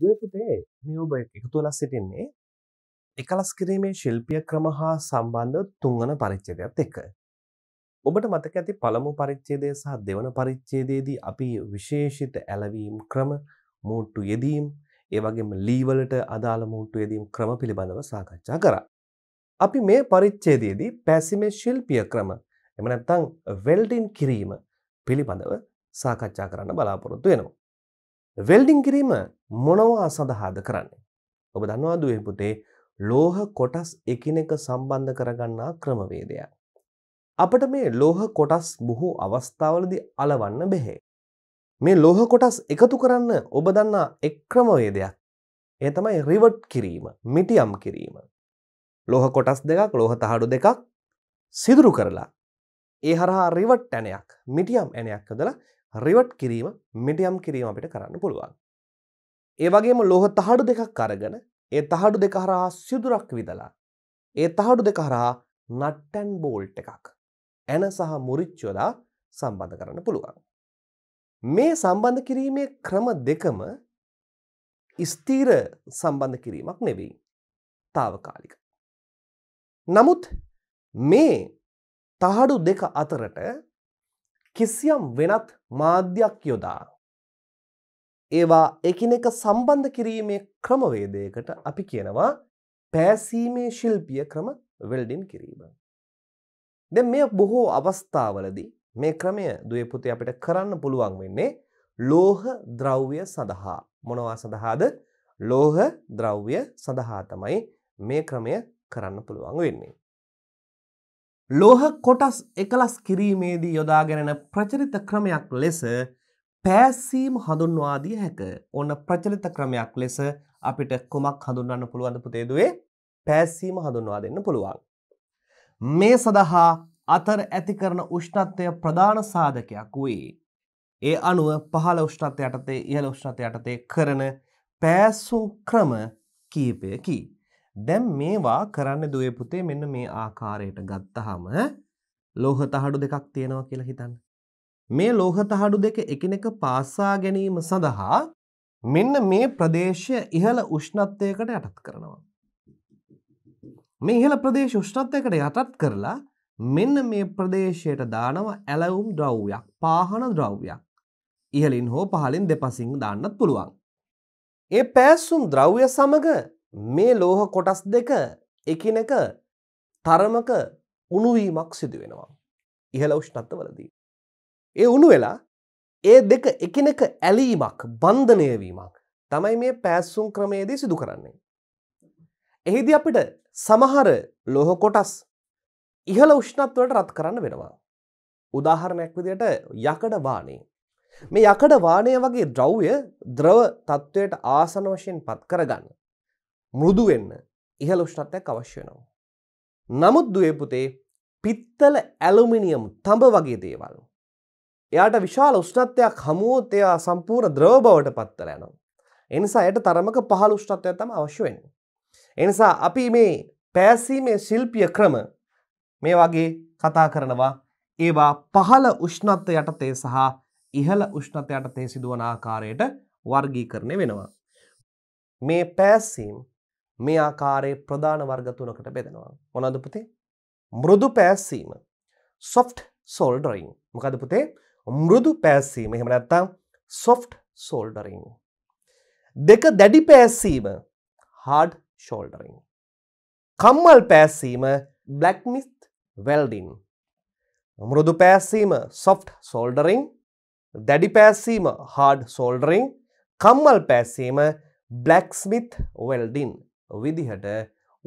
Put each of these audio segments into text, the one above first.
දයපුතේ මේ ඔබ එකතු වෙලා සිටින්නේ එකලස් කිරීමේ ශිල්පිය ක්‍රම හා සම්බන්ධ තුන්වන පරිච්ඡේදයත් එක්ක. ඔබට මතක ඇති පළමු පරිච්ඡේදය සහ දෙවන පරිච්ඡේදයේදී අපි විශේෂිත ඇලවීම් ක්‍රම, මූට්ටු යෙදීම්, ඒ වගේම ලී වලට අදාළ මූට්ටු යෙදීම් ක්‍රම පිළිබඳව සාකච්ඡා කරා. අපි මේ පරිච්ඡේදයේදී පැසීමේ ශිල්පීය ක්‍රම, එහෙම නැත්නම් වෙල්ඩින් කිරීම පිළිබඳව සාකච්ඡා කරන්න බලාපොරොත්තු වෙනවා. වෙල්ඩිං කිරීම මොනවා සඳහාද කරන්නේ. ඔබ දන්නවාදුවේ පුතේ ලෝහ කොටස් එකිනෙක සම්බන්ධ කරගන්නා ක්‍රමවේදයක්. අපට මේ ලෝහ කොටස් බොහෝ අවස්ථාවලදි අලවන්න බෙහේ. මේ ලෝහ කොටස් එකතු කරන්න ඔබ දන්නා එක් ක්‍රමවේදයක්. ඒ තමයි රිවට් කිරීම මිටියම් කිරීම. ලෝහ කොටස් දෙකක් ලෝහ තහඩු දෙකක් සිදුරු කරලා. ඒ හරහා රිවට් ඇනයක් මිටියම් ඇනයක් කදලා රිවට් කිරීම මිටියම් කිරීම අපිට කරන්න පුළුවන්. ඒවගේම ලොහ තහඩු දෙකක් අරගෙන ඒ තහඩු දෙක හරහා සිදුරක් විදලා. ඒ තහඩු දෙක හරහා නට්ටැන් බෝල්ට් එකක්. ඇන සහ මුරිච්චෝදා සම්බන්ධ කරන්න පුළුවන්. මේ සම්බන්ධ කිරීමේ ක්‍රම දෙකම ස්තීර සම්බන්ධ කිරීමක් නෙවෙයි තාවකාලික. නමුත් මේ තහඩු දෙක අතරට කිසියම් වෙනත් මාධ්‍යයක් යොදා ඒවා එකිනෙක සම්බන්ධ කිරීමේ ක්‍රමවේදයකට අපි කියනවා පෑසීමේ ශිල්පිය ක්‍රම වෙල්ඩින් කිරීම. දෙ මේ බොහෝ අවස්ථාවලදී මේ ක්‍රමය දුවපුතේ අපිට කරන්න පුළුවන් වෙන්නේ ලෝහ ද්‍රව්‍ය සඳහා මොනවා සඳහාද ලෝහ ද්‍රව්‍ය සඳහා තමයි මේ ක්‍රමය කරන්න පුළුවන් වෙන්නේ. ලෝහ කොටස් එකලස් කිරීමේදී යොදාගෙනන ප්‍රචරිත ක්‍රමයක් ලෙස පෑසීම් හඳුන්වාදී හැක ඔන්න ප්‍රචලිත ක්‍රමයක් ලෙස අපිට කොමක් හඳුන්වන්න පුළුවන්ද පුතේදුවේ පෑසීම හඳුන්වා දෙන්න පුළුවන්. මේ සඳහා අතර ඇති කරන උෂ්ණත්වය ප්‍රධාන සාධකයක් වූයේ. ඒ අනුව පහළ උෂ්ණත්ව යටතේ ඉහළ උෂ්ණත්ව යටතේ කරන පෑසුම් ක්‍රම කීපයකි. දැන් මේවා කරන්න දුවේ පුතේ මෙන්න මේ ආකාරයට ගත්තාම ලෝහ තහඩු දෙකක් තියෙනවා කියලා හිතන්න. මේ ලෝහ තහඩු දෙක එකිනෙක පාසා ගැනීම සඳහා මෙන්න මේ ප්‍රදේශය ඉහළ උෂ්ණත්වයකට යටත් කරනවා. මේ ඉහළ ප්‍රදේශ උෂ්ණත්වයකට යටත් කරලා මෙන්න මේ ප්‍රදේශයට දානවා ඇලවුම් ද්‍රව්‍යයක් පාහන ද්‍රව්‍යයක්. ඉහලින් හෝ පහලින් දෙපසින් දාන්නත් පුළුවන්. ඒ පෑසුම් ද්‍රව්‍ය සමග මේ ලෝහ කොටස් දෙක එකිනෙක තරමක උණුවීමක් සිදු වෙනවා. ඉහළ උෂ්ණත්වවලදී. ඒ උණු වෙලා ඒ දෙක එකිනෙක ඇලීමක් බන්ධනය වීමක් තමයි මේ පෑස්සුම් ක්‍රමයේදී සිදු කරන්නේ. එහිදී අපිට සමහර ලොහ කොටස් ඉහළ උෂ්ණත්වයට රත් කරන්න වෙනවා. උදාහරණයක් විදියට යකඩ වානේ. මේ යකඩ වානය වගේ ද්‍රව්‍ය ද්‍රව තත්ත්වයට ආසන වශයෙන් පත් කරගන්න. මෘදු වෙන්න ඉහළ උෂ්ණත්වයක් අවශ්‍ය වෙනවා. නමුත් දුවේ පුතේ පිත්තල ඇලුමිනියම් තඹ වගේ දේවල්. එයාට විශාල උෂ්ණත්වයක් හමුවොත් එයා සම්පූර්ණ ද්‍රව බවට පත්තල යනවා. එනිසා එයට තරමක පහළ උෂ්ණත්වයක් තම අවශ්‍ය වෙන්නේ. එනිසා අපි මේ පෑසීමේ ශිල්පිය ක්‍රම මේ වගේ කතා කරනවා ඒවා පහළ උෂ්ණත්ව යටතේ සහ ඉහළ උෂ්ණත්ව යටතේ සිදුවන ආකාරයට වර්ගීකරණය වෙනවා. මේ පෑසීම් මේ ආකාරයේ ප්‍රධාන වර්ග තුනකට බෙදෙනවා. මොනවද පුතේ? මෘදු පෑස්සීම. soft soldering. මොකද පුතේ? මෘදු පෑස්සීම. එහෙම නැත්නම් soft soldering. දෙක දැඩි පෑස්සීම. hard soldering. කම්මල් පෑස්සීම blacksmith welding. මෘදු පෑස්සීම soft soldering. දැඩි පෑස්සීම hard soldering. කම්මල් පෑස්සීම blacksmith welding. විදිහට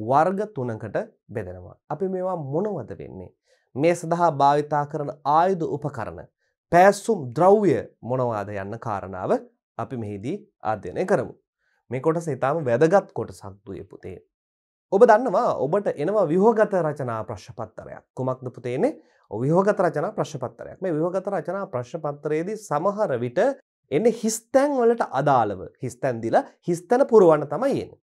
වර්ග තුනකට බෙදෙනවා. අපි මේවා මොනවද වෙන්නේ. මේ සඳහා භාවිතා කරන ආයුධ උපකරණ. පෑස්සුම් ද්‍රව්‍ය මොනවාද යන්න කාරණාව අපි මෙහිදී අධ්‍යයනය කරමු. මේ කොටස ඉතාම වැදගත් කොටසක් දුවේ පුතේ. ඔබ දන්නවා ඔබට එනවා විහෝගත රචනා ප්‍රශ්පත්තරයක් කුමක්ද පුතේනේ විහෝගත රචනා ප්‍රශ්පත්තරයක් මේ විහෝගත රචනා ප්‍රශ්පත්තරයේදී සමහර විට එන්න හිස්තැන් වලට අදාළව හිස්තැන්දිල හිස්තැන පුරුවන්න තමයි එන්නේ.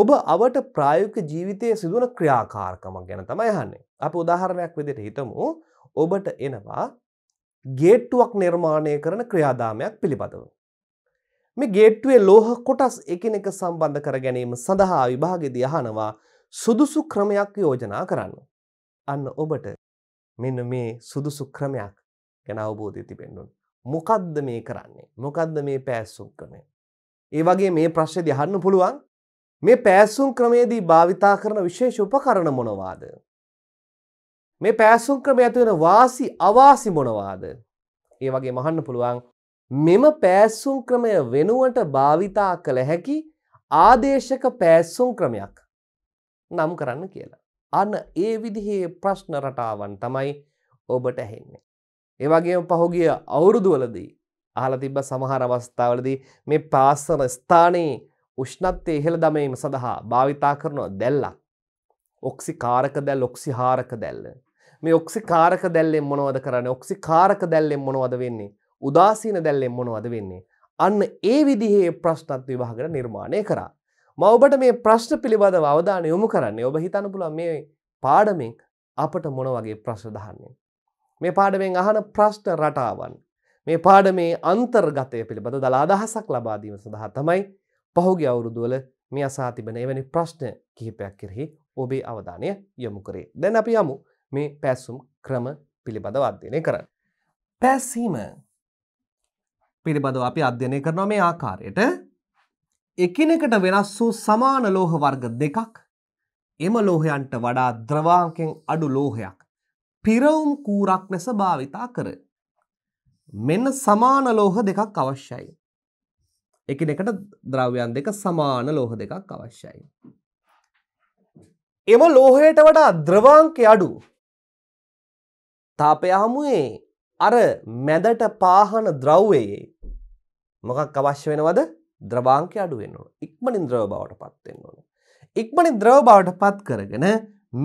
ඔබ අවට ප්‍රායෝක ජීවිතය සිදුවන ක්‍රියාකාරකමක් ගැන තමයි හන්නේ අප උදාහරණයක් විදිට හිතමු ඔබට එනවා ගේට්ටුවක් නිර්මාණය කරන ක්‍රියාදාමයක් පිළිබඳව. මේ ගේට්ටුවේ ලෝහ කොටස් එකන එක සම්බන්ධ කර ගැනීම සඳහා විභාගෙද යහනවා සුදුසු ක්‍රමයක් යෝජනා කරන්න. අන්න ඔබට මෙන්න මේ සුදුසු ක්‍රමයක් ගැන අවබෝධය තිබෙන්නුන්. මොකද්ද මේ කරන්නේ මොකද්ද මේ පෑස්සුම් කරනේ. ඒ වගේ මේ ප්‍රශ්්‍ය දිහන්න පුළුවන් මේ පෑසුම් ක්‍රමේදී භාවිතා කරන විශේෂ උපකරණ මොනවාද? මේ පෑසුම් ක්‍රමය ඇති වෙන වාසි අවාසි මොනවාද? ඒ වගේ මහන්න පුළුවන් මෙම පෑසුම් ක්‍රමය වෙනුවට භාවිතා කළ හැකි ආදේශක පෑසුම් ක්‍රමයක් නම් කරන්න කියලා. අන්න ඒ විදිහේ ප්‍රශ්න රටාවන් තමයි ඔබට ඇහෙන්නේ. ඒ වගේම පහුගිය අවුරුදුවලදී අහලා තිබ්බ සමහර අවස්ථාවලදී මේ පාසල ස්ථානයේ උෂ්ණත්වය ඉහළ දමීම සඳහා භාවිතා කරනවා දැල්ලක්. ඔක්සි කාරක දැල් ඔක්සි හාරක දැල්ල. මේ ඔක්සි කාරක දැල්ලෙන් මොනවද කරන්න ඔක්සි කාරක දැල්ලෙන් මොනවද වෙන්නේ උදාසීන දැල්ලෙන් මොනවද වෙන්නේ. අන්න ඒ විදිහේ ප්‍රශ්නත් විවාහකට නිර්මාණය කරා. මඔබට මේ ප්‍රශ්න පිළිබඳව අවධානය යොමු කරන්නේ ඔබ හිතන පුළුවන් මේ පාඩමෙන් අපට මොන වගේ ප්‍රශ්න දහන්නේ. මේ පාඩමෙන් අහන ප්‍රශ්න රටාවන් මේ පාඩමේ අන්තර්ගතය පිළිබඳ දලා අදහසක් ලබාදීම සඳහා තමයි පහුගේ අවුරුදුවල මේ අසා තිබන එවැනි ප්‍රශ්න කිහිපයක් කෙරෙහි ඔබේ අවධානය යොමු කරේ. දැන් අපි යමු මේ පැස්සුම් ක්‍රම පිළිබඳව අධ්‍යයනය කරන්න. පැස්සීම පිළිබඳව අපි අධ්‍යයනය කරනවා මේ ආකාරයට එකිනෙකට වෙනස් වූ සමාන ලෝහ වර්ග දෙකක් එම ලෝහයන්ට වඩා ද්‍රවාංකෙන් අඩු ලෝහයක් පිරවුම් කූරක් ලෙස භාවිතා කර. මෙන්න සමාන ලෝහ දෙකක් අවශ්‍යයි. එකිනෙකට ද්‍රව්‍යන් දෙක සමාන ලෝහ දෙකක් අවශ්‍යයි. එම ලෝහයට වඩා ද්‍රවාංකය අඩු තාපය හමුවේ අර මැදට පාහන ද්‍රව්වයේ මොකක් අවශ්‍ය වෙනවද ද්‍රවාංකය අඩුවෙන් ඕන ඉක්මනින් ද්‍රව බවට පත්වෙන්න ඕන. ඉක්මනින් ද්‍රව බවට පත් කරගෙන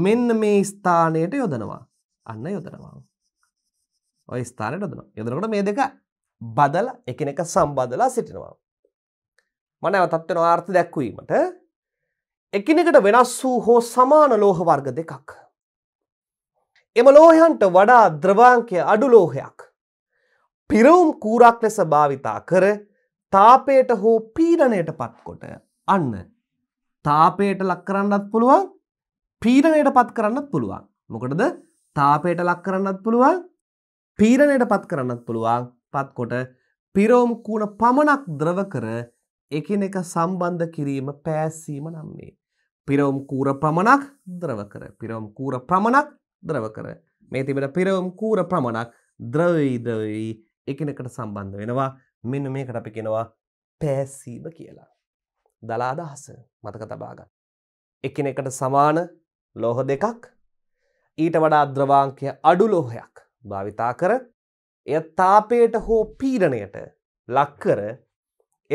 මෙන්න මේ ස්ථානයට යොදනවා අන්න යොදනවා. ඔය ස්ථානයට යොදනවා යොදනකොට මේ දෙක බදලා එකිනෙක සම්බදලා සිටිනවා. මනැවතත්වෙන ආර්ථ දැක්වීමට එකනෙකට වෙනස් වූ හෝ සමාන ලෝහ වර්ග දෙකක්. එම ලෝහයන්ට වඩා ද්‍රවාංකය අඩු ලෝහයක්. පිරවුම් කූරක් ලෙස භාවිතා කර තාපයට හෝ පීඩනයට පත්කොට අන්න තාපයට ලක් කරන්නත් පුළුවන් පීඩනයට පත් කරන්නත් පුළුවන් මොකටද තාපයට ලක් කරන්නත් පුළුවන් පීරණයට පත් කරන්නත් පුළුවන් පත්කොට පිරෝම් කූුණ පමණක් ද්‍රව කර එකිනෙක සම්බන්ධ කිරීම පෑසීම නම් මේ. පිරවුම් කූර ප්‍රමණක් ද්‍රව කර පිරවුම් කූර ප්‍රමණක් ද්‍රව කර මේ තිබෙන පිරවුම් කූර ප්‍රමණක් ද්‍රවීදවී එකනකට සම්බන්ධ වෙනවා මෙන්න මේකට අපි කෙනවා පෑසීම කියලා. දලාදහස මතක තබාගත්. එකනෙකට සමාන ලෝහ දෙකක් ඊට වඩා ද්‍රවාංකය අඩු ලෝහයක් භාවිතා කර එය තාපයට හෝ පීරණයට ලක්කර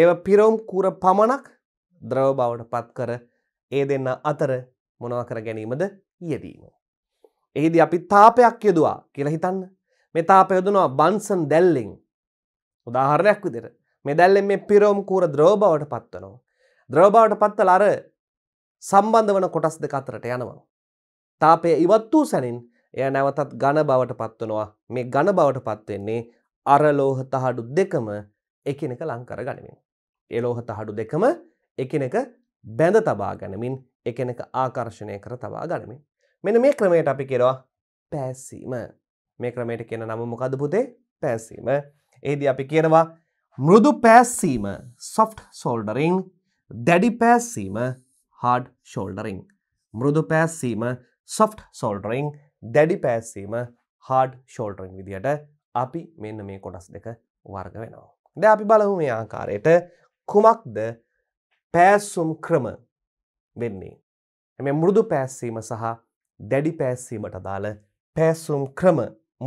ඒව පිරවුම් කූර පමණක් ද්‍රව බවට පත් කර ඒ දෙන්න අතර මොනව කර ගැනීමද යෙදීම. එහිද අපි තාපයක් යෙදවා කියලා හිතන්න මේ තාප යොදනවා බන්සන් දැල්ලිං උදාහරණයක් විදිර මේ දැල්ලෙන් මේ පිරෝම් කූර ද්‍රව බවට පත්වනවා. ද්‍රව බවට පත්තල අර සම්බන්ධ වන කොටස් දෙක අතරට යනවා. තාපය ඉවත් වූ සැනින් එය නැවතත් ඝන බවට පත්වනවා මේ ඝන බවට පත්වෙන්නේ අර ලෝහ තහඩු දෙකම එකිනෙක ලංකර ගනිමින්. එලෝහ තහඩු දෙකම එකිනෙක බැඳ තබා ගැනමින් එකනෙක ආකර්ශණය කර තබා ගනිමින්. මෙන මේ ක්‍රමයට අපි කෙරවා පැසීම මේ ක්‍රමයට කියන නම මොකද පුතේ පැසීම. ඒද අපි කියනවා මෘදු පැස්සීම සොෆ්ට් සෝල්ඩරින් දැඩි පැස්සීම හඩ් ෂෝල්ඩරින්. මෘදු පැස්සීම සොෆ්ට් සෝල්ඩරින් දැඩි පැස්සීම හඩ් ෂෝල්ඩරින් විදිහට අපි මෙන්න මේ කොටස් දෙක වර්ග වෙනවා. ද අපි බලහු මේ ආකාරයට කුමක්ද පෑස්සුම් ක්‍රම වෙන්නේ. එම මුරුදු පෑස්සීම සහ දැඩි පෑස්සීමට දාල පෑස්සුම් ක්‍රම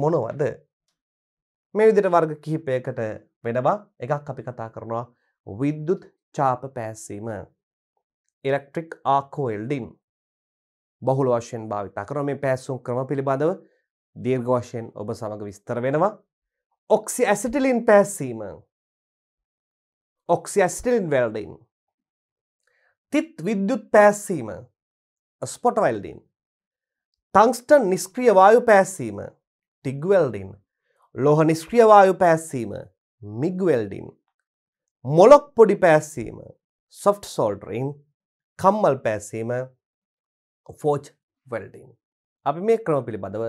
මොනවද. මේ විදිට වර්ග කිහිපයකට වෙනවා එකක් අපි කතා කරනවා විද්දුත් චාප පෑස්සීම ඉලෙක්ට්‍රික් ආකෝල්ඩින් බහුල වශයෙන් භාවිතා කරන මේ පෑස්සුම් ක්‍රම පිළිබඳව දීර්ඝ වශයෙන් ඔබ සමඟ විස්තර වෙනවා ඔක්සි ඇසිටිලින් පෑස්සීම ඔක්සිඇස්ටිල්න් වැල්ඩන් තිත් විද්‍යුත් පැස්සීම ස්පොට වල්ඩන් ටංස්ටන් නිස්ක්‍රියවායු පැස්සීම ටිග්වල්ඩන් ලොහ නිස්ක්‍රියවායු පැස්සීම මිග්වල්ඩන් මොලොක් පොඩි පැස්සීම සොෆ්ට් සෝල්ටරීන් කම්මල් පැස්සීම ෆෝච් වල්ඩන් අපි මේ ක්‍රම පිළිබඳව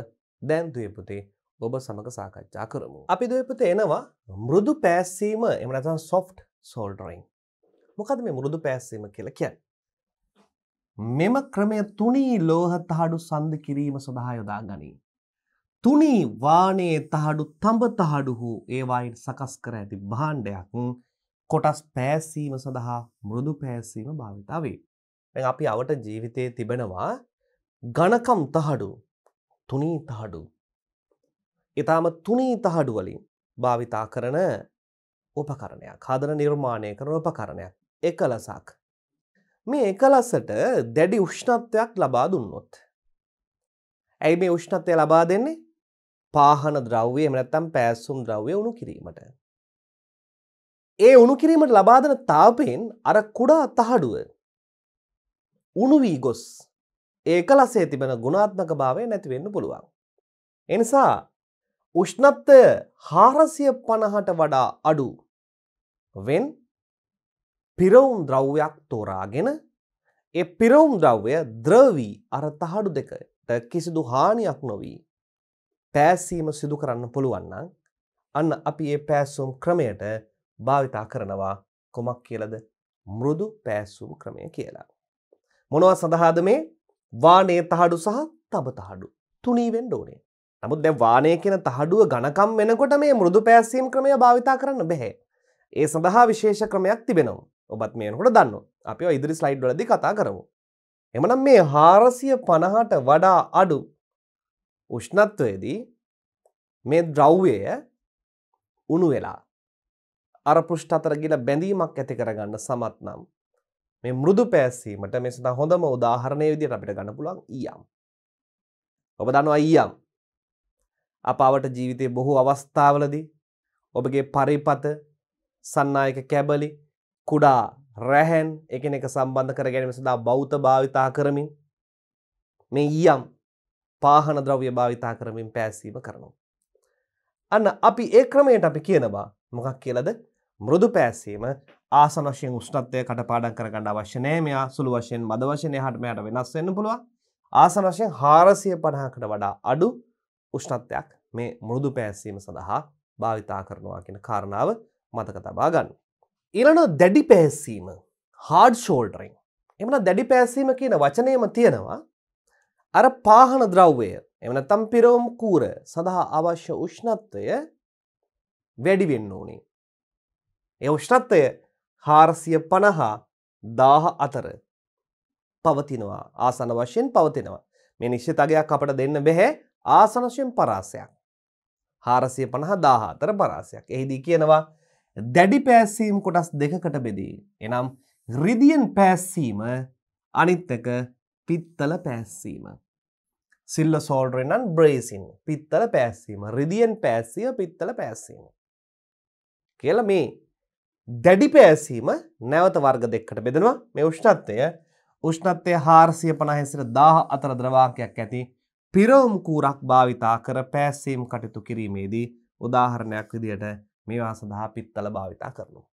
දැන්තුය පුතේ ඔබ සමඟ සාකච්ඡා කරමු. අපි දපත එනවා මෘදු පෑස්සීම එමනතන් සොෆ්ට් සෝල්ඩරයින් මොකද මේ මුරුදු පෑස්සීම කියලා කියන්න. මෙම ක්‍රමය තුනී ලෝහ තහඩු සන්ධ කිරීම සඳහා යොදා ගනී. තුනී වානයේ තහඩු තඹ තහඩු හූ ඒවායින් සකස් කර ඇති භාණ්ඩයක් කොටස් පෑසීම සඳහා මුරුදු පෑසීම භාවිතා වේ. අපි අවට ජීවිතයේ තිබෙනවා ගණකම් තහඩු තුනී තහඩු. ඉතාම තුනී තහඩු වලින් භාවිතා කරන උපකරණයක් හදන නිර්මාණය කර උපකරණයක් එකලසක්. මේ එකලසට දැඩි උෂ්ණත්වයක් ලබා දුන්නොත්. ඇයි මේ උෂ්ණත්වය ලබා දෙන්නේ පාහන ද්‍රව්වේ මනැත්තම් පෑස්සුම් ද්‍රව්‍ය උුණු කිරීමට. ඒ උුණු කිරීමට ලබාදන තාපයෙන් අර කුඩා තහඩුව උණුවී ගොස් ඒකලසේ තිබෙන ගුණාත්මක භාවය නැතිවෙන්න පුළුවන්. එනිසා උෂ්ණත්වය හාරසිය පණහට වඩා අඩු වෙන් පිරවුම් ද්‍රව්‍යයක් තෝරාගෙන ඒ පිරවුම් ද්‍රව්‍ය ද්‍රවී අර තහඩු දෙකට කිසිදු හානියක් නොවී පෑසීම සිදු කරන්න පුළුවන්නම් අන්න අපි ඒ පෑසුම් ක්‍රමයට භාවිතා කරනවා කොමක් කියලද මෘදු පෑසුම් ක්‍රමය කියලා. මොනව සඳහාද මේ වානේ තහඩු සහ තබ තහඩු තුනීවෙන් ඩෝනේ. නමුත් දැ වානය කියෙන තහඩුව ගණකම් වෙනකොට මේ මුරුදු පෑසීම් ක්‍රමය භාවිතා කරන්න බැහැ. ඒ සඳහා විශේෂ ක්‍රමයක් තිබෙනවා ඔබත් මේනකොට දන්න අපි ඉදිරි ස්ලයිඩ් වලදි කතා කරමු. එමනම් මේ හාරසිය පණහට වඩා අඩු උෂ්ණත්වයේදී මේ ද්‍රව්‍යය උණු වෙලා අර පෘෂ්ඨ අතර ගිල බැඳීමක් ඇති කරගන්න සමත් නම් මේ මෘදු පෑසීමට මේ සඳහා හොඳම උදාහරණය විදිහට අපිට ගන්න පුළුවන් ඊයම්. ඔබ දන්නවා ඊයම්. අපාවට ජීවිතයේ බොහෝ අවස්ථාවලදී ඔබගේ පරිපත සන්නායක කැබලි කුඩා රැහැන් එකනෙක සම්බන්ධ කර ගැනීම සඳහා බෞද්ධ භාවිතා කරමින් මේ ඊයම් පාහන ද්‍රව්‍ය භාවිතා කරමින් පැසීම කරනවා. අන්න අපි ඒ ක්‍රමයට අපි කියනවා මොකක් කියලද මෘදු පෑසීම ආසන වශයෙන් උෂ්ණත්වය කටපාඩම් කරගන්න අවශ්‍ය නැහැ. මෙයා සුළු වශයෙන් මද වශයෙන් එහාට මෙහාට වෙනස් වෙන්න පුළුවන්. ආසන වශයෙන් 450කට වඩා අඩු උෂ්ණත්වයක් මේ මෘදු පෑසීම සඳහා භාවිතා කරනවා කියන කාරණාව මතක තබා ගන්න. ඊළඟ දැඩි පැහැසීම හාඩ් ෂෝල්ඩරින්. එමන දැඩි පැහැසීම කියන වචනයම තියෙනවා අර පාහන ද්‍රව්වය එමනතම් පිරෝම් කූර සඳහා අවශ්‍ය උෂ්ණත්වය වැඩිවෙන්න ඕනේ. ඒ උෂ්ණත්වය හාරසිය පණහා දාහ අතර පවතිනවා ආසන වශයෙන් පවතිනවා. මේ නිශ්්‍යතගයක් අපට දෙන්න බැහැ ආසනශයෙන් පරාසයක්. හාරසිය පණහ දාහ අතර පරාසයක් එහිදී කියනවා දැඩි පෑස්සීම් කොටස් දෙකකට බෙදී. එනම් රිදියෙන් පෑස්සීම අනිත්තක පිත්තල පෑස්සීම. සිල්ල සෝල්රෙනන් බ්‍රේසින් පිත්තල පෑස්සීම රිදියෙන් පෑස්සිය පිත්තල පෑස්සීම. කියල මේ දැඩි පෑසීම නැවත වර්ග දෙක්කට බෙදෙනවා මේ උෂ්ණත්වය උෂ්ණත්වය හාරසිය පනහෙසිර දාහ අතර ද්‍රවාකයක් ඇති පිරවුම් කූරක් භාවිතා කර පෑසීම් කටයුතු කිරීමේදී උදාහරණයක් විදියට මේවා සඳහා පිත්තල භාවිතා කරනවා.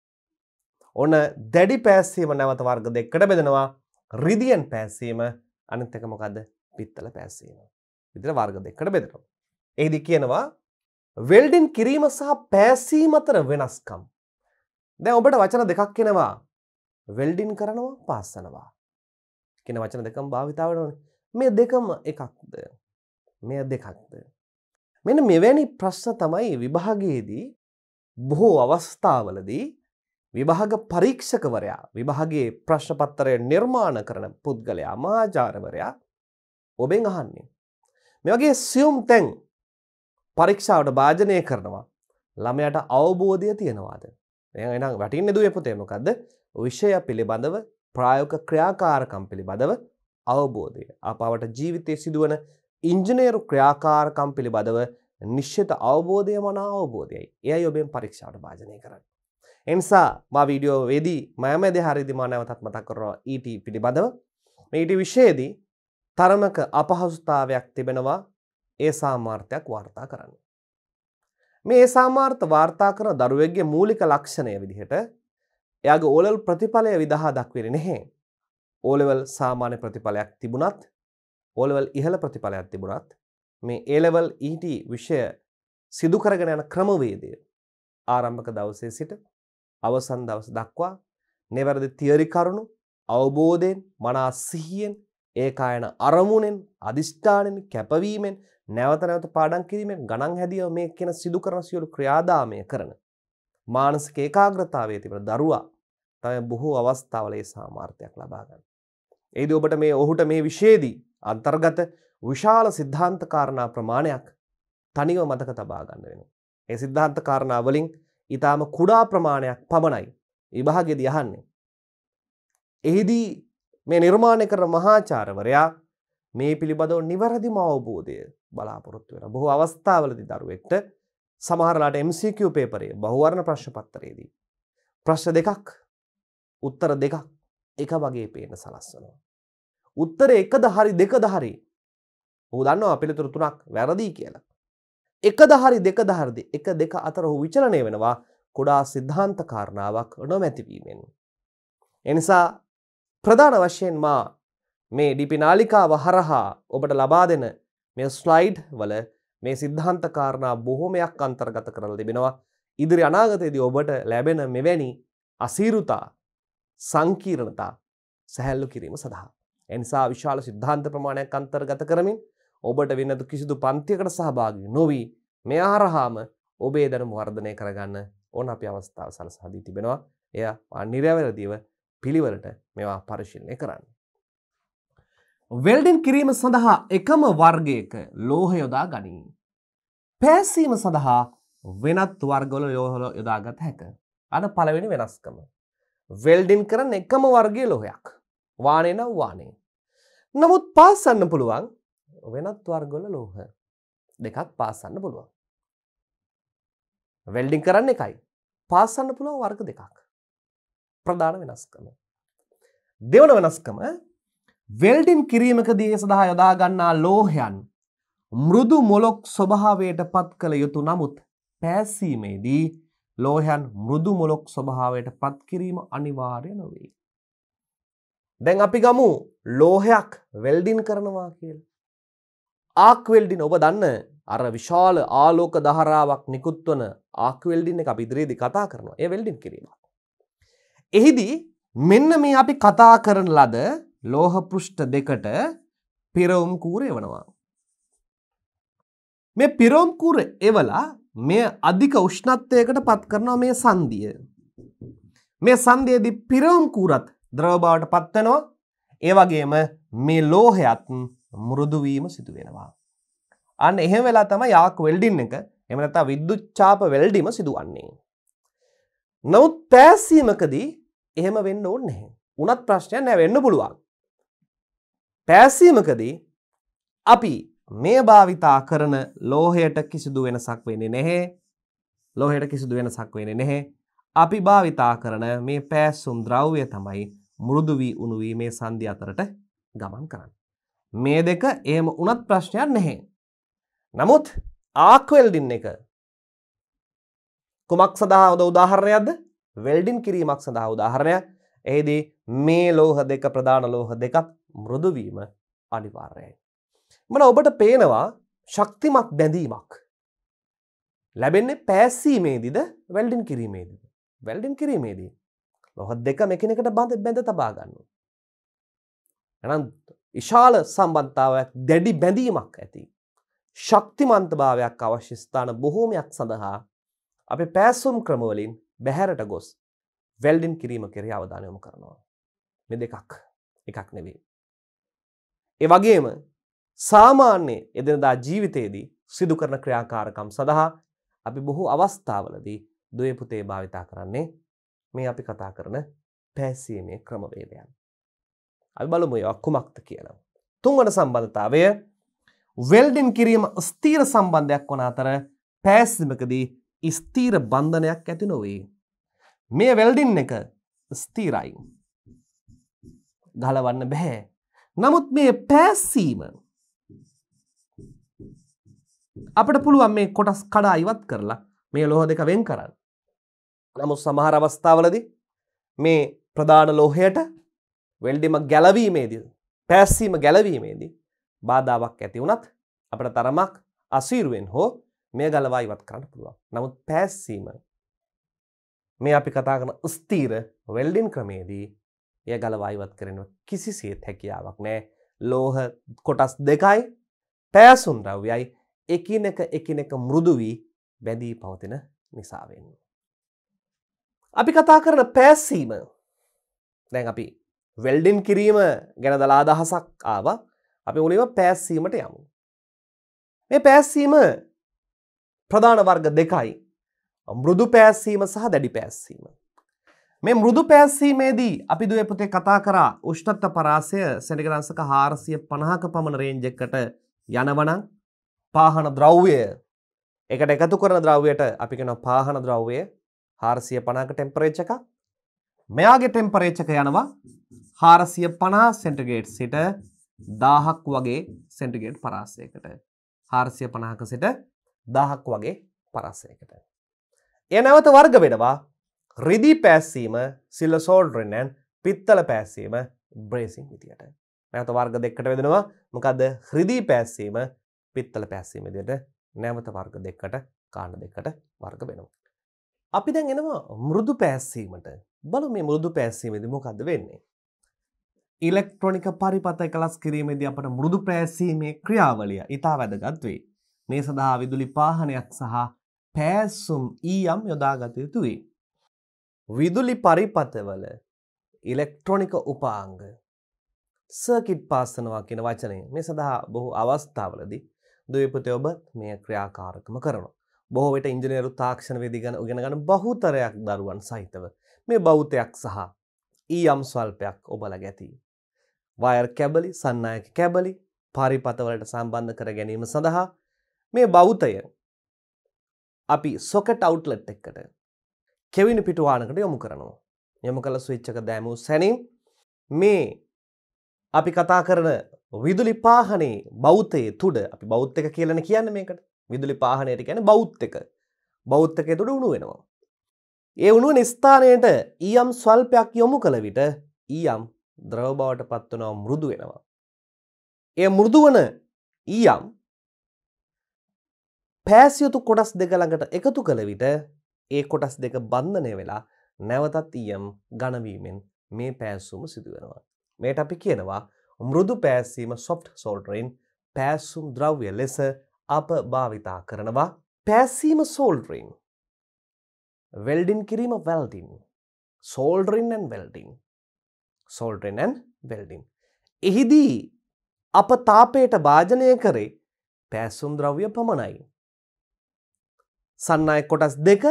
ඔන්න දැඩි පෑස්සීම නැවත වර්ග දෙකට බෙදෙනවා රිදියන් පෑස්සීම අනිත් එක මොකද්ද පිත්තල පෑස්සීම. විතර වර්ග දෙකකට බෙදෙනවා. එහිදී කියනවා වෙල්ඩින් කිරීම සහ පෑසීම අතර වෙනස්කම්. දැන් ඔබට වචන දෙකක් එනවා. වෙල්ඩින් කරනවා පාස්සනවා. කියන වචන දෙකම භාවිතා වෙනවනේ. මේ දෙකම එකක්ද? මේ දෙකක්ද? මෙන්න මෙවැනි ප්‍රශ්න තමයි විභාගයේදී බොහෝ අවස්ථාවලදී විභාග පරීක්ෂකවරයා විභාගයේ ප්‍රශ්නපත්තරය නිර්මාණ කරන පුද්ගලයා මාජාරවරයා ඔබෙන් අහන්නේ. මේ වගේ සියුම් තැන් පරීක්ෂාවට භාජනය කරනවා ළමයට අවබෝධය තියෙනවාද. එනම් වැටින් දුව පුතේමකක්ද විෂය පිළිබඳව ප්‍රායෝක ක්‍රියාකාරකම් පිළිබඳව අවබෝධය. අපාවට ජීවිතය සිදුවන ඉංජනේරු ක්‍රියාකාරකම් පිළිබඳව නිශ්්‍යත අවබෝධය මනා අවබෝධයයි එය යොබෙන් පරීක්ෂාවට භාජනය කරන්න. එනිසා මා වීඩියෝ වෙදී මෑම දෙහරිදි මානවතත් මතක් කරවා ඊට e පිළිබඳව මේට e විශේදී තරමක අපහසුතාවයක් තිබෙනවා ඒ සාමාර්ථයක් වාර්තා කරන්න. මේ සාමාර්ථ වාර්තා කර දරුවගේ මූලික ලක්ෂණය විදිහට එයාගේ ඕලල් ප්‍රතිඵලය විදහා දක්වරි නෙහේ ඕලෙවල් සාමාන්‍ය ප්‍රතිඵලයක් තිබුණත් ඕලෙවල් ඉහළ ප්‍රතිඵලයක් තිබුණත් මේ ඒලෙවල් ඊට e විෂය සිදුකරගෙන යන ක්‍රමවේදය ආරම්භක දවසේ සිට අවසන් දවස දක්වා නිවැරදි තියරි කරුණු අවබෝධයෙන් මනා සිහියෙන් ඒකායන අරමුණෙන් අධිෂ්ඨානෙන් කැපවීමෙන් නැවත නැවත පාඩම් කිරීමෙන් ගණන් හැදියව මේ කියන සිදු කරන සියලු ක්‍රියාදාමය කරන මානසික ඒකාග්‍රතාවයේ තිබෙන දරුවා තමයි බොහෝ අවස්ථාවල ඒ සාමාර්ථයක් ලබා ගන්න. ඒදී ඔබට මේ ඔහුට මේ විශේෂදී අන්තර්ගත විශාල සිද්ධාන්ත කාරණා ප්‍රමාණයක් තනිව මතක තබා ගන්න වෙනවා. ඒ සිද්ධාන්ත කාරණා වලින් ඊටාම කුඩා ප්‍රමාණයක් පමණයි විභාගයේදී අහන්නේ. එහිදී මේ නිර්මාණය කරන මහාචාර්යවරයා මේ පිළිබඳව නිවැරදිම අවබෝධය බලාපොරොත්තු වෙන බොහෝ අවස්ථාවලදී දරුවෙක්ට සමහරලාට MCQ පේපරයේ බහුවර්ණ ප්‍රශ්න පත්‍රයේදී ප්‍රශ්න දෙකක් උත්තර දෙකක් එක වගේ පේන සලස්වනවා. උත්තර එකද හරි දෙකද හරි ඔහු දන්නවා පිළිතුරු තුනක් වැරදිී කියලා. එක දහරි දෙක දහරදි එක දෙක අතර ඔහු විචලනය වෙනවා කොඩා සිද්ධාන්ත කාරණාවක් නොමැතිවීමෙන්. එනිසා ප්‍රධාන වශයෙන් මා මේ ඩිපිනාලිකාව හරහා ඔබට ලබා දෙන මේ ස්ලයිඩ් වල මේ සිද්ධාන්ත කාරණා බොහොමයක් අන්තර්ගත කරලා තිබෙනවා ඉදිරි අනාගතයේදී ඔබට ලැබෙන මෙවැනි අසීරුතා සංකීර්ණතා සැහැල්ලු කිරීම සඳහා. එනිසා විශාල සිද්ධාන්ත ප්‍රමාණයක් අන්තර්ගත කරමින් ඔබට වෙනතු කිසිදු පන්තියකට සහභාගි නොවී මෙ හරහාම ඔබේ දැනුම වර්ධනය කරගන්න ඕන අපි අවස්ථාව සලසහදී තිබෙනවා එය නිරැවැරදිව පිළිවලට මෙවා පරිශීලනය කරන්න. වෙල්ඩින් කිරීම සඳහා එකම වර්ගයක ලෝහ යොදා ගනී. පෑසීම සඳහා වෙනත් වර්ගොල යෝහල යොදාගත හැක. අන පළවෙනි වෙනස්කම. වෙල්ඩින් කරන එකම වර්ගය ලොහයක්. වානේ නම් වානේ. නමුත් පාසන්න පුළුවන් වෙනත් වර්ගොල ලෝහ දෙකක් පාසන්න පුළුවන්. වෙල්ඩිං කරන්න එකයි පාසන්න පුළුව වර්ග දෙකක් ප්‍රධාන වෙනස්කම. දෙවන වෙනස්කම වෙල්ඩින් කිරීමකදී සඳහා යොදා ගන්නා ලෝහයන් මෘදු මොලොක් ස්වභාවයට පත් කළ යුතු නමුත් පෑසීමේදී ලෝහයන් මෘදු මොලොක් ස්වභාවයට පත්කිරීම අනිවාර්ය නොවේ. දැන් අපි ගමු ලෝහයක් වෙල්ඩින් කරනවා කියලා. ආක්වෙල්ඩින් ඔබ දන්න අර විශාල ආලෝක දහරාවක් නිකුත්වන ආක්වෙල්ඩින් එක අපිදිරේදි කතා කරනවා ඒ වෙල්ඩින් කිරීමක්. එහිදී මෙන්න මේ අපි කතා කරන ලද ලෝහපෘෂ්ට දෙකට පිරවුම් කූර එවනවා. මේ පිරෝම් කූර එවලා මේ අධික උෂ්ණත්වයකට පත් කරනවා මේ සන්දිය. මේ සන්දයේදී පිරවුම් කූරත් ද්‍රවභාවට පත්වනවා ඒවගේම මේ ලෝහයත් මුරුදුවීම සිදු වෙනවා. අන්න එහෙම වෙලා තම යාක් වෙල්ඩින් එක එමනතා විද්දුච්චාප වෙල්ඩිම සිදුවන්නේ. නවත් පෑසීමකදී එහෙම වෙන්න ඕන්න එහෙ උනත් ප්‍රශ්නයක් නෑ වෙන්න පුළුවන්. පෑසීමකදී අපි මේ භාවිතා කරන ලෝහයට කිසිදු වෙනසක් වෙන්නේ නැහැ ලෝහෙට කිසිදු වෙනසක් වෙන්නේ නැහැ අපි භාවිතා කරන මේ පෑස්සුම් ද්‍රව්‍ය තමයි මුරුදු වී උණු වී මේ සංධි අතරට ගමන් කරන්න. මේ දෙක එහෙම උනත් ප්‍රශ්නයක් නැහැ. නමුත් ආක් වෙල්ඩින් එක කුමක් සඳහා හොඳ උදාහරණයක්ද? වෙල්ඩින් කිරීමක් සඳහා උදාහරණයක්. එෙහිදී මේ ලෝහ දෙක ප්‍රධාන ලෝහ දෙකක් මෘදු වීම අනිවාර්යයි. මන ඔබට පේනවා ශක්තිමත් බැඳීමක් ලැබෙන්නේ පෑස්සීමේදීද වෙල්ඩින් කිරීමේදීද වෙල්ඩින් කිරීමේදී ලොහ දෙක මෙකිනෙකට බඳ බැඳ තබා ගන්නවා. එහෙනම් විශාල සම්බන්ධතාවයක් දැඩි බැඳීමක් ඇති. ශක්තිමන්තභාවයක් අවශ්‍ය ස්ථාන බොහෝමයක් සඳහා අප පෑසුම් ක්‍රමවලින් බැහැරට ගොස් වැල්ඩින් කිරීම කෙරේ අවධානයොම කරනවා. මෙ දෙකක් එකක් නෙවේ. ඒ වගේම සාමාන්‍ය එදෙනදා ජීවිතයේදී සිදු කරන ක්‍රියාකාරකම් සඳහා අපි බොහෝ අවස්ථාවලදී දොයපුතේ භාවිතා කරන්නේ මේ අපි කතා කරන පැසීමේ ක්‍රමවේදයන්. අපි බලමු ඒවා කුමක්ද කියලා. තුන්වන සම්බන්ධතාවය වෙල්ඩින් කිරීම ස්ථීර සම්බන්ධයක් වන අතර පෑස්මකදී ස්ථීර බන්ධනයක් ඇති නොවේ. මේ වෙල්ඩින් එක ස්ථීරයි. ගලවන්න බැහැ. නමුත් මේ පෑස්සීම අපට පුළුවන් මේ කොටස් කඩා ඉවත් කරලා මේ ලොහ දෙක වෙන් කරන්න. නමුත් සමහර අවස්ථාවලදී මේ ප්‍රධාන ලෝහයට වෙල්ඩිම ගැලවීමේදී පැස්සීම ගැලවීමේදී බාධාවක් ඇති වුණත් අපට තරමක් අසීරුවෙන් හෝ මේ ගලවා ඉවත් කරන්න පුළුවන් නමුත් පැස්සීම මේ අපි කතා කරන ස්තීර වෙල්ඩින් ක්‍රමේදී එය ගලවා ඉවත් කරෙනව කිසිසේත් හැකියාවක් නෑ ලෝහ කොටස් දෙකයි පෑසුන් ද්‍රව්‍යයි එකිනෙක එකිනෙක මෘදු වී බැඳී පවතින නිසාවෙන්. අපි කතා කරන පෑසීම දැන් අපි වෙල්ඩින් කිරීම ගැන දලා දහසක් ආව අපි මුලිම පෑස්සීමට යමු. මේ පෑස්සීම ප්‍රධාන වර්ග දෙකයි මෘදු පෑස්සීම සහ දැඩි පෑස්සීම. මේ මෘදු පෑස්සීමේදී අපි දුව පුතේ කතා කරා උෂ්ටත්ත පරාසය සැනිගරංසක හාරසිය පණහක පමණ රේන්ජෙක්කට යනවනං පාහන ද්‍රව්‍ය එකට එකතු කරන ද්‍රව්‍යයට අපිකෙන පාහන ද්‍රව්‍ය හාරසිය පනාක ටෙම්පරේච්ච එකක් මෙයාගේ ටෙම්පරේචක යනවා හාරසිය පනා සෙන්ටිගේට් සිට දාහක් වගේ සෙන්ටිගේට් පරාසයකට හාරසිය පණහක සිට දාහක් වගේ පරස්සයකට. එය නැවත වර්ග වෙනවා රිදිී පැස්සීම සිල්ලසෝල්ඩරනන් පිත්තල පැස්සීම බ්‍රේසින් විතියට නැවත වර්ග දෙක්කට වෙනවා මොකද හ්‍රදිී පැස්සීම පිත්තල පැස්සීම දියට නැවත වර්ග දෙක්කට කාණ දෙකට වර්ග වෙනවා. අපි දැන් එනවා මෘදු පැස්සීමට බලු මේ මුරුදු පැසීමේද මොකක්ද වෙන්නේ. ඉලෙක්ට්‍රොනික පරිපතය කලස් කිරීමේද අපට මුරුදු ප්‍රෑසීමේ ක්‍රියාවලිය ඉතා වැදගත්වේ. මේ සඳහා විදුලි පාහනයක් සහ පෑසුම් ඊයම් යොදාගත යුතුයි. විදුලි පරිපතවල ඉලෙක්ට්‍රොනික උපාංග සර්කිට් පාසනවා කියෙන වචනය මේ සඳහා බොහෝ අවස්ථාවලදි දවපතය ඔබ මේ ක්‍රියාකාරකම කරන. බොහෝට ඉංජනේරු තාක්ෂණ වෙදිගන උගෙනගන බහුතරයක් දරුවන් සහිතව මේ බෞතයක් සහ ඊ යම් ස්වල්පයක් ඔබල ගැතිී. වයර් කැබලි සන්නයක කැබලි පාරිපතවලට සම්බන්ධ කර ගැනීම සඳහා මේ බෞතය අපි සොකට අවුට්ලට් එක්කට කෙවිනි පිටුවානකට යොමු කරනවා. යොමු කළ ස්විච්චක දෑමූ සැනින් මේ අපි කතා කරන විදුලි පාහනේ බෞතයේ තුඩ අපි බෞද්ධක කියලන කියන්න මේකට විදුලි පාහනයට ගැන බෞද්ධක බෞද්ධකය තුඩ උුණු වෙනවා. ඒ උනුව නිස්ථානයට ඊයම් ස්වල්පයක් යොමු කළ විට ඊයම් ද්‍රවබවට පත්වනවා මුරුදු වෙනවා. ඒ මුරුදු වන ඊයම් පෑසියුතු කොටස් දෙක ළඟට එකතු කළ විට ඒ කොටස් දෙක බන්ධනය වෙලා නැවතත් ඊයම් ගණවීමෙන් මේ පෑසුම සිදුවෙනවා. මේට අපි කියනවා මෘදු පෑසීම සොෆ්ට් සෝල්ටරෙන් පෑසුම් ද්‍රව්‍ය ලෙස අප භාවිතා කරනවා පෑසීම සෝල්ටරෙන් වෙල්ඩින් කිරීම වැල්ටින් සෝල්ඩරින්න් වෙල්ටින් සෝල්ටෙනන් වෙල්ඩින් එහිදී අප තාපයට භාජනය කරේ පැසුම් ද්‍රව්‍ය පමණයි සන්නයි කොටස් දෙක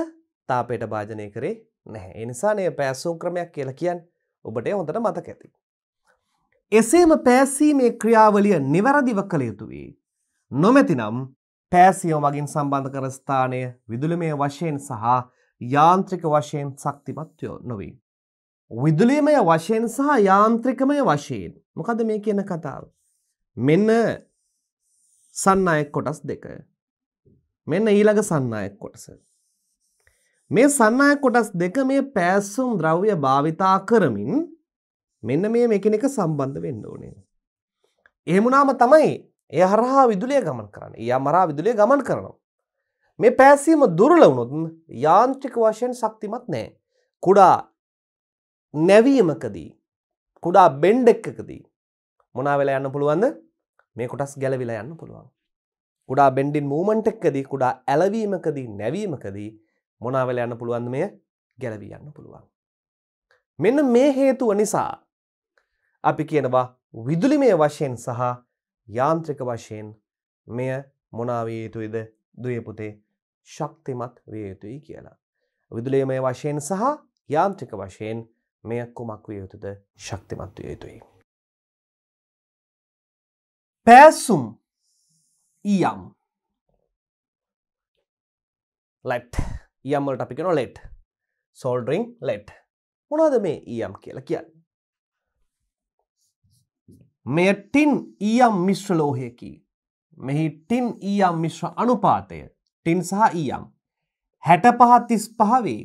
තාපයට භාජනය කරේ නැහැ එනිසානය පැසුම් ක්‍රමයක් කියලා කියන් ඔබට හොඳට මතක ඇති එසේම පෑසීමේ ක්‍රියාවලිය නිවැරදිව කළ යුතුවේ නොමැතිනම් පෑසියෝ මගින් සම්බන්ධ කර ස්ථානය විදුලමය වශයෙන් සහ යාන්ත්‍රික වශයෙන් ශක්තිමත්වයෝ නොවී. විදුලියමය වශයෙන් සහ යාන්ත්‍රිකමය වශයෙන් මොකද මේ කියන කතාව. මෙන්න සන්නයෙක් කොටස් දෙක. මෙන්න ඊළඟ සන්නයෙක් කොටස. මේ සන්නය කොටස් දෙක මේ පෑස්සුම් ද්‍රව්‍ය භාවිතා කරමින් මෙන්න මේ මෙකින එක සම්බන්ධ වෙන්න ඕනේ. එහෙමුණාම තමයි ඒ හරහා විදුලිය ගමන් කරන්න. ඒ අමරා විදුලිය ගමන් කරනවා. මේ පෑසීම දුර්ල වුණොත් යාන්ත්‍රික වශයෙන් ශක්තිමත් නෑ. කුඩා නැවීමකදී කුඩා බෙන්්ඩෙක්කදී මොනා වෙලා යන්න පුළුවන්ද මේ කොටස් ගැලවිලා යන්න පුළුවන්. කුඩා බෙන්ඩින් මූමන්ට් එක්කදී කුඩා ඇලවීමකදී නැවීමකදී මොනාවෙලා යන්න පුළුවන්ද මේ ගැලවී යන්න පුළුවන්. මෙන්න මේ හේතුව නිසා අපි කියනවා විදුලිමය වශයෙන් සහ යාන්ත්‍රික වශයෙන් මෙය මොනාවිය යුතුයිද දුවපුතේ ශක්තිමත් විය යුතුයි කියලා. විදුලේමය වශයෙන් සහ යාන්ත්‍රික වශයෙන් මෙය කුමක් විය යුතුද ශක්තිමත් විය යුතුයි. පෑසුම් ඊයම් ලෙට් ඊයම්වලට අපි කෙන ලෙට් සෝල්ඩරිං ලෙට් මොනද මේ ඊයම් කියලා කියන්න මෙය ටින් ඊයම් මිශ්‍ර ලෝහයකි මෙහි ටින් ඊයම් මිශ්‍ර අනුපාතය ටින් සහ ඊයම් හැට පහත් තිස් පහවේ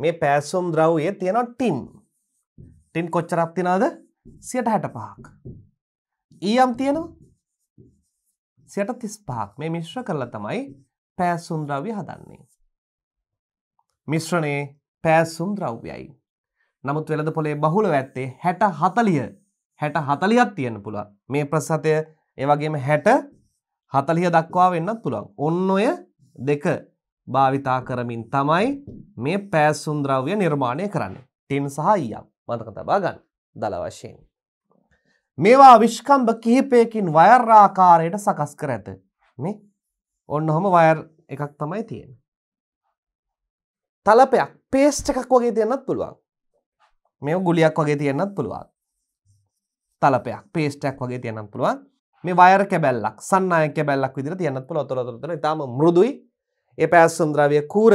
මේ පෑසුම් ද්‍රව්යේ තියෙන ටින් ටින් කොච්චරක් තිනාද සියට හැට පහක් ඊයම් තියෙනවා සියට තිස් පහක් මේ මිශ්‍ර කරලා තමයි පෑසුම් ද්‍රව්‍ය හදන්නේ මිශ්‍රණයේ පෑසුම් ද්‍රව්‍යයි නමුත් වෙළඳ පොලේ බහුල ඇත්තේ හැට හතලිය හැට හතලියත් තියෙන පුළුව මේ ප්‍රසතය ඒවගේම හැට හතලිය දක්වා වෙන්නත් පුළුවන්. ඔන්න ඔය දෙක භාවිතා කරමින් තමයි මේ පෑසුම් ද්‍රව්‍ය නිර්මාණය කරන්නේ. ටින් සහ ඊයම් මතක තබා ගන්න. දල වශයෙන්. මේවා විශ්කම්භ කිහිපයකින් වයර් ආකාරයට සකස් කර ඇත. මේ ඔන්න ඔහම වයර් එකක් තමයි තියෙන්නේ. තලපයක් පේස්ට් එකක් වගේ තියන්නත් පුළුවන්. මේ ගුලියක් වගේ තියන්නත් පුළුවන්. තලපයක් පේස්ට්යක් වගේ තියන්නත් පුළුවන්. මේ වයර් කැබැල්ලක් සන්නය කැබැල්ලක් විදිර තියන්නත් පුළ ොතොරතොරතන ඉතාම මෘදුයි ඒ පැස්සුම් ද්‍රවිය කූර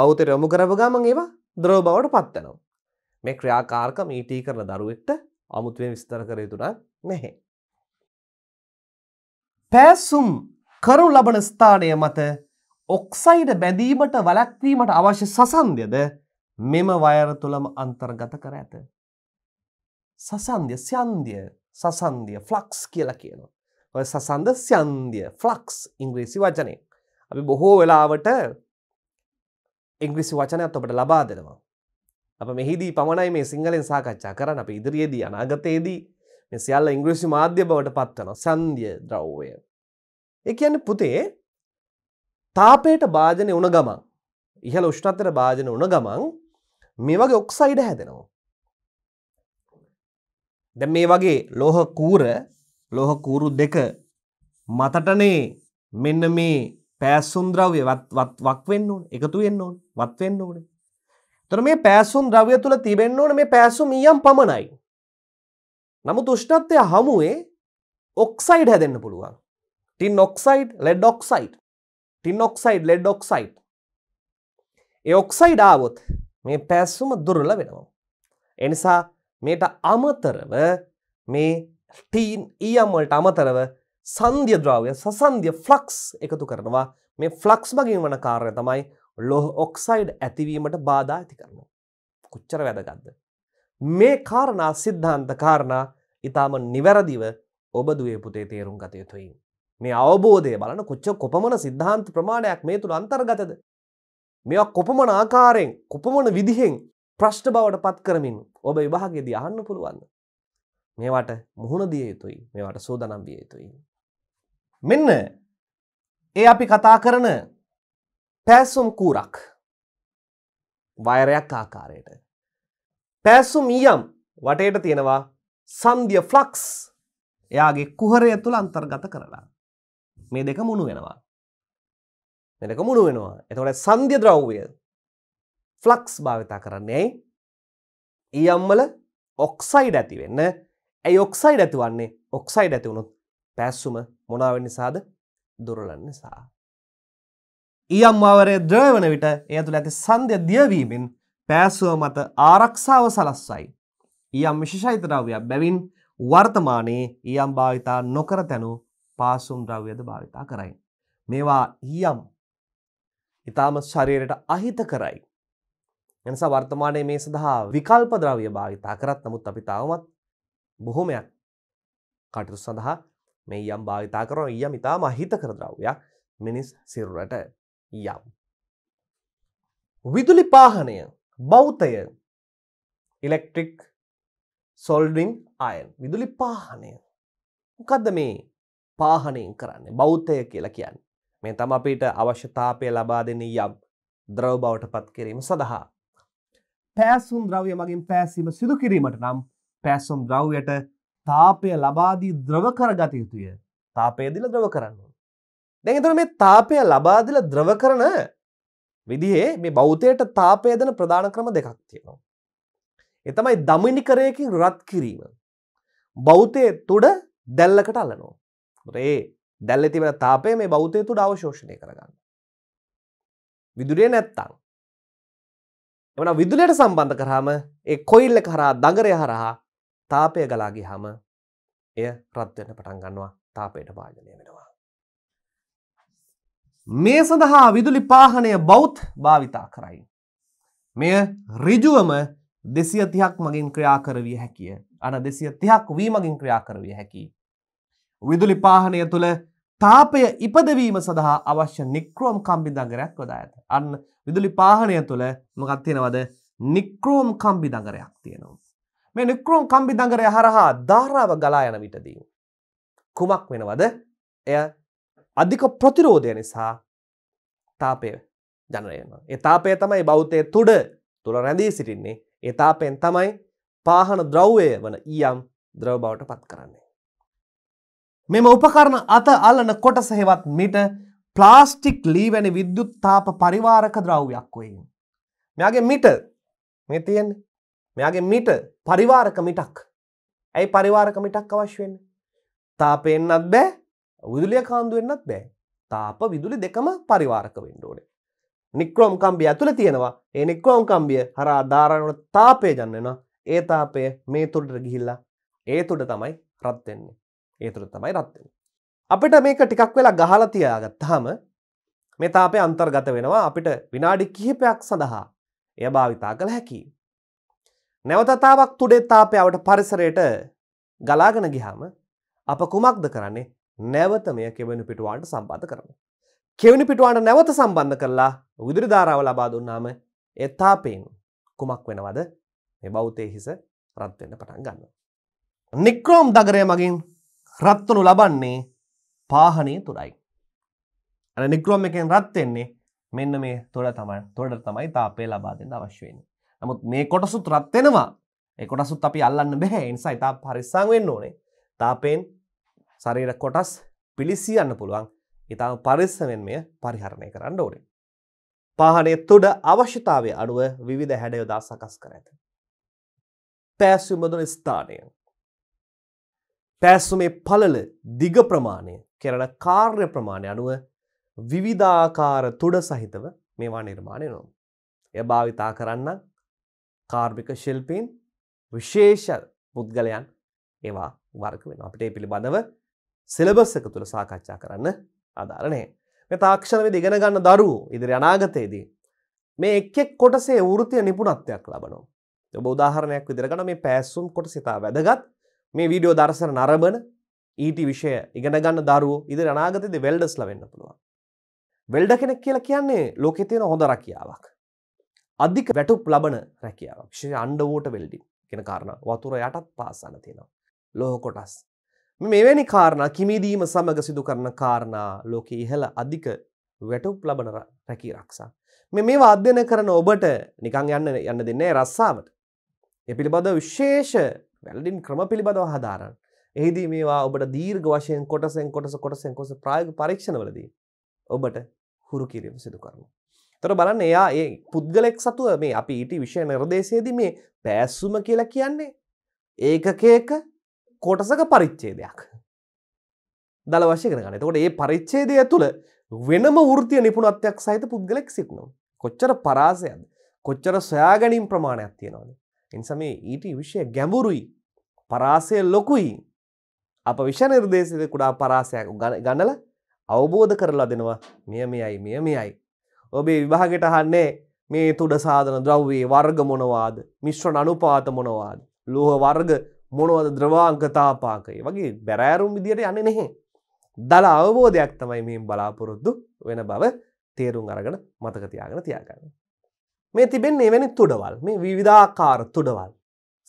බෞතයට යොමු කරපු ගමන් ඒවා ද්‍රෝ බවට පත්වනවා. මේ ක්‍රියාකාරක මීටී කරන දරුවෙක්ට අමුතුවෙන් විස්තර කර යුතුනක් නැහැ. පෑසුම් කරු ලබන ස්ථානය මත ඔක්සයිඩ බැඳීමට වලක්වීමට අවශ්‍ය සසන්ධයද මෙම වයර තුළම අන්තර්ගත කර ඇත. සසන්ධ්‍ය ස්‍යන්ධිය සසන්දිය ෆ්ලක්ස් කියලා කියනවා. ඔය සසන්ද ස්යන්දිය ෆ්ලක්ස් ඉංග්‍රීසි වචනය. අපි බොහෝ වෙලාවට ඉංග්‍රිසි වචනයත් ඔබට ලබා දෙනවා. අප මෙහිදී පමණයි මේ සිංහලෙන් සාකච්ඡා කරන අප ඉදිරියේදී අනාගතයේදී මේ සියල්ල ඉංග්‍රීසි මාධ්‍ය බවට පත්වන සන්ධිය ද්‍රව්වය. ඒ කියන්නේ පුතේ තාපයට භාජනය උන ගමන් ඉහළ උෂ්ණත්තර භාජන උන ගමන් මේ වගේ ඔක්සයිඩ හැදෙනවා. දැ මේ වගේ ලෝහ කූර ලොහ කූරු දෙක මතටනේ මෙන්න මේ පෑස්සුන් ද්‍රව්‍ය වක්වෙන්න ඕන එකතු වෙන්න ඕන වත්වෙන්න ඕනේ තොර මේ පෑසුම් ද්‍රව්‍ය තුළ තිබෙන්න ඕන මේ පෑසුම් ඊයම් පමණයි නමු තුෂ්ණත්වය හමුවේ ඔක්සයිඩ් හැදෙන්න්න පුළුවන් tin oxide lead oxide tin oxide lead oxide ඒ ඔක්සයිඩ් ආවොත් මේ පැස්සුම දුර්ල වෙනවා එනිසා මේට අමතරව මේ ස්ටීන් ඊයම්වලට අමතරව සන්ධ්‍ය ද්‍රාවය සසන්ධ්‍ය ෆ්ලක්ස් එකතු කරනවා මේ ෆ්ලක්ස් මගින් වන කාරය තමයි ලොහ ඔක්සයිඩ් ඇතිවීමට බාධා ඇති කරනවා. කුච්චර වැදගත්ද. මේ කාරණා සිද්ධාන්ත කාරණා ඉතාම නිවැරදිව ඔබ දුවේ පුතේ තේරුම් ගත යුතුයි. මේ අවබෝධය බලන කොච්ච කොපමණ සිද්ධාන්ත ප්‍රමාණයක් මේ තුළ අන්තර්ගතද. මෙ කොපමණ ආකාරයෙන් කොපමණ විදිහෙන් ප්‍රශ්ට බවට පත් කරමින් ඔබ විභාගෙදී අහන්න පුළුවන්න. මේවට මුහුණ දිය යුතුයි මේවට සෝදනම් විය යුතුයි. මෙන්න ඒ අපි කතා කරන පෑසුම් කූරක් වයරයක් ආකාරයට. පෑසුම් ඊයම් වටේට තියෙනවා සන්දිය ෆ්ලක්ස් එයාගේ කුහරය තුළ අන්තර්ගත කරලා. මේ දෙක මුණු වෙනවා. මෙදක මුණු වෙනවා එතවට සන්ධ්‍ය ද්‍රව්වය ෆ්ලක්ස් භාවිතා කරන්නේ ඇයි ඒ අම්වල ඔක්සයිඩ් ඇතිවෙන්න ඇයි ඔක්සයිඩ් ඇතිවන්නේ ඔක්සයිඩ් ඇතිවුණුත් පැස්සුම මොනාවෙන් නිසාද දුරලන්න නිසා. ඒ අම්මාවරය ද්‍රවන විට එය තුළ ඇති සන්ධ්‍ය දියවීමෙන් පෑසුව මත ආරක්ෂාව සලස්සයි. ඊයම් විශෂයිත ද්‍රව්‍යයක් බැවින් වර්තමානයේ ඊයම් භාවිතා නොකර තැනු පාසුම් ද්‍රව්‍යද භාවිතා කරයි. මේවා ඊයම් ඉතාම ශරීරයට අහිත කරයි. එනිසා වර්තමානයේ මේ සඳහා විකල්ප ද්‍රව්‍ය භාවිතා කරත් නමුත් අපි තාමත් බොහොමයක් කටයුතු සඳහා මේ යම් භාවිතා කරන යම් ඉතාම අහිතකර ද්‍රව්‍යයක් මිනිස් සිරුරට යම්. විදුලි පාහනය බෞතය ඉලෙක්ට්‍රික් සොල්ඩින් අයන් විදුලි පාහනය මොකක්ද මේ පාහනයෙන් කරන්නේ බෞද්ධය කියලා කියන්න මේ තම අපිට අවශ්‍යතාපය ලබා දෙන යම් ද්‍රව බවට පත් කිරීම සඳහා පෑසුම් ද්‍රව්‍ය මගින් පෑසීම සිදු කිරීමට නම් පෑසුම් ද්‍රව්යට තාපය ලබාදී ද්‍රව කරගත යුතුය. තාපයදිල ද්‍රව කරන්න. දැඟතර මේ තාපය ලබාදිල ද්‍රව කරන විදිහේ මේ බෞතයට තාපය දෙන ප්‍රධාන ක්‍රම දෙකක් තියෙනවා. එතමයි දමිනිකරයකින් රත් කිරීම. බෞතය තුඩ දැල්ලකට අලනෝ. ඒ දැල්ල තිබෙන තාපය මේ බෞතය තුඩ අවශෝෂණය කරගන්න. විදුරේ නැත්තං. එමන විදුලයට සම්බන්ධ කරහම ඒ කොයිල්ල කරා දඟරය හරහා තාපය ගලාගි හම එය රත්වයට පටන් ගන්නවා තාපයට භාජනය වෙනවා. මේ සඳහා විදුලි පාහනය බෞද්ධ භාවිතා කරයි. මෙය රිජුවම දෙසිය තිහක් මගින් ක්‍රියා කරවිය හැකිය අන දෙසිය තිහක් වීමගින් ක්‍රියා කරවිය හැකි. විදුලි පාහනය තුළ තාපය ඉපදවීම සඳහා අවශ්‍ය නික්‍රෝම් කම්බිදගරයක් වොදා ඇත. අන්න විදුලි පාහනය තුළ මොකක් තියෙනවද නික්‍රෝම් කම්බිදගරයක් තියෙනවා. මේ නික්‍රෝම් කම්බිදගරය හරහා ධාරාව ගලා යන විටදී. කුමක් වෙනවද එය අධික ප්‍රතිරෝධය නිසා තාපය ජනරයන. එතාපය තමයි බෞතය තුඩ තුළ රැඳී සිටින්නේ. එතාපෙන් තමයි පාහන ද්‍රව්වය වන ඊයම් ද්‍රව බවට පත් කරන්නේ. මෙම උපකරණ අත අල්ලන කොටස හෙවත් මිට ප්ලාස්ටික් ලී වැනි විද්‍යුත් තාප පරිවාරක ද්‍රව්‍යයක් වේ. මෙයාගේ මිට මේ තියෙන්නේ. මෙයාගේ මිට පරිවාරක මිටක්. ඇයි පරිවාරක මිටක් අවශ්‍ය වෙන්නේ? තාපය එන්නත් බෑ, විදුලිය කාන්දු වෙන්නත් බෑ. තාප විදුලි දෙකම පරිවාරක වෙන්න ඕනේ. නික්‍රෝම් කම්බිය ඇතුළේ තියෙනවා. ඒ නික්‍රෝම් කම්බිය හරහා ධාරණ වල තාපය ජන් වෙනවා. ඒ තාපය මේ තුඩට ගිහිල්ලා ඒ තුඩ තමයි රත් වෙන්නේ. ඒතුර තමයි රත්වෙන. අපිට මේක ටිකක් වෙලා ගහල තියාගත්තාම මෙතා අපේ අන්තර්ගත වෙනවා අපිට විනාඩි කිහිපයක් සඳහා එය භාවිතා කළ හැකි. නැවතතාවක් තුඩේ තාපයාවට පරිසරයට ගලාගෙන ගිහාම අප කුමක්ද කරන්නේ නැවත මෙය කෙවනි පිටුවාන්ට සම්බාධ කරන. කෙවනි පිටුවාන්ට නැවත සම්බන්ධ කරලා විදුරිධාරාව ලබා දුන්නාම එතාපයෙන් කුමක් වෙනවද මේ බෞතය හිස රත්වෙන්න පටන් ගන්න. නික්‍රෝම් දගරය මගින් රත්වනු ලබන්නේ පාහනය තුරයි. ඇ නික්‍රෝම එකෙන් රත්වෙෙන්නේ මෙන්න මේ තොඩ තමයි තොඩ තමයි තාපේ ලබාදෙන් අවශ්‍යවෙන. නමුත් මේ කොටසුත් රත්වෙනවා එකොටසුත් අපි අල්ලන්න බැහැ නිසා ඉතා පරිස්සං වෙන්න ඕනේ තාපයෙන් සරීර කොටස් පිළිසියන්න පුළුවන් ඉතාම පරිස්සමෙන් මෙය පරිහරණය කරන්න ඕනේ. පාහනේ තුඩ අවශ්‍යතාවය අනුව විධ හැඩයොදා සකස් කර ඇත. පෑසුමදුන ස්ථානය පෑස්සුමේ පලල දිග ප්‍රමාණය කෙරන කාර්ය ප්‍රමාණය අනුව විවිධාකාර තුඩ සහිතව මේවා නිර්මාණය නොම්. එය භාවිතා කරන්න කාර්මික ශිල්පීන් විශේෂ පුද්ගලයන් ඒවා වර්ක වෙන අපට ඒ පිළිබඳව සෙලබස්සක තුළ සාකච්ඡා කරන්න අධාරණය. මෙ තාක්ෂණව දිගෙන ගන්න දරුවූ ඉදිරි අනාගතයේදී. මේ එක්ෙක් කොටසේ වෘතිය නිපුනත්වයක් ලබනවා. ඔබ උදාහරණයක් විදිරගන මේ පැස්සුම් කොට සිතා වැදගත් මේ වීඩියෝ දර්ශන නරඹන ඊට e විෂය ඉගෙන ගන්න දරුවෝ ඉදිරි අනාගතයේද වෙල්ඩර්ස්ලා වෙන්න පුළුවන්. වෙල්ඩර් කෙනෙක් කියලා කියන්නේ ලෝකේ තියෙන හොඳ රැකියාවක්. අධික වැටුප් ලබන රැකියාවක්. විශේෂයෙන් අන්ඩර්වෝටර් වෙල්ඩින් කියන කාරණා වතුර යටත් පාසන්න තියෙනවා. ලෝහ කොටස්. මෙවැනි කාරණා කිමිදීම සමග සිදු කරන කාරණා ලෝකයේ ඉහළ අධික වැටුප් ලබන රැකී රක්ෂා. මේ මේවා අධ්‍යයනය කරන ඔබට නිකන් යන්න යන්න දෙන්නේ රස්සාවට. ඒ පිළිබඳව විශේෂ වැලඩින් ක්‍රම පිළිබඳව හදාරන් එහිදී මේවා ඔබට දීර්ග වශයෙන් කොටසෙන් කොටස කොටසෙන් කොස ප්‍රායග පරීක්ෂණවලදී ඔබට හුරු කිරීම සිදු කරමු. තොර බලන්න එයා ඒ පුද්ගලෙක් සතුව මේ අපි ඊට විෂය නිර්දේශයේදී මේ පෑස්සුම කියලා කියන්නේ ඒකකයක කොටසක පරිච්චේදයක්. දළ වශය කරගන්න තකොට ඒ පරිච්චේදය තුළ වෙනම ෘතිය නිපුණත්වයක් සහිත පුද්ගලෙක් සිටනවා. කොච්චර පරාසයද කොච්චර සොයාගැනින් ප්‍රමාණයක් තියෙනවාද එනිසා මේ ඊට විෂය ගැඹුරුයි පරාසය ලොකුයි අප විෂ නිර්දේශද කුඩා පරාසයක් ගණල අවබෝධ කරලා දෙනවා මෙය මෙයයි මෙය මෙයයි. ඔබේ විභාගෙට හන්නේ මේ තුඩ සාධන ද්‍රව්වේ වර්ග මොනවාද මිශ්‍රණ අනුපාත මොනවාද ලෝහ වර්ග මොනවද ද්‍රවාංකතාපාකය වගේ බැරෑරුම් විදියට යන්න නෙහෙ. දල අවබෝධයක් තමයි මෙම බලාපොරොද්දු වෙන බව තේරුම් අරගෙන මතකතියාගෙන තියාගන්න. මේ තිබෙන්නේ එවැනි තුඩවල් මේ විවිධාකාර තුඩවල්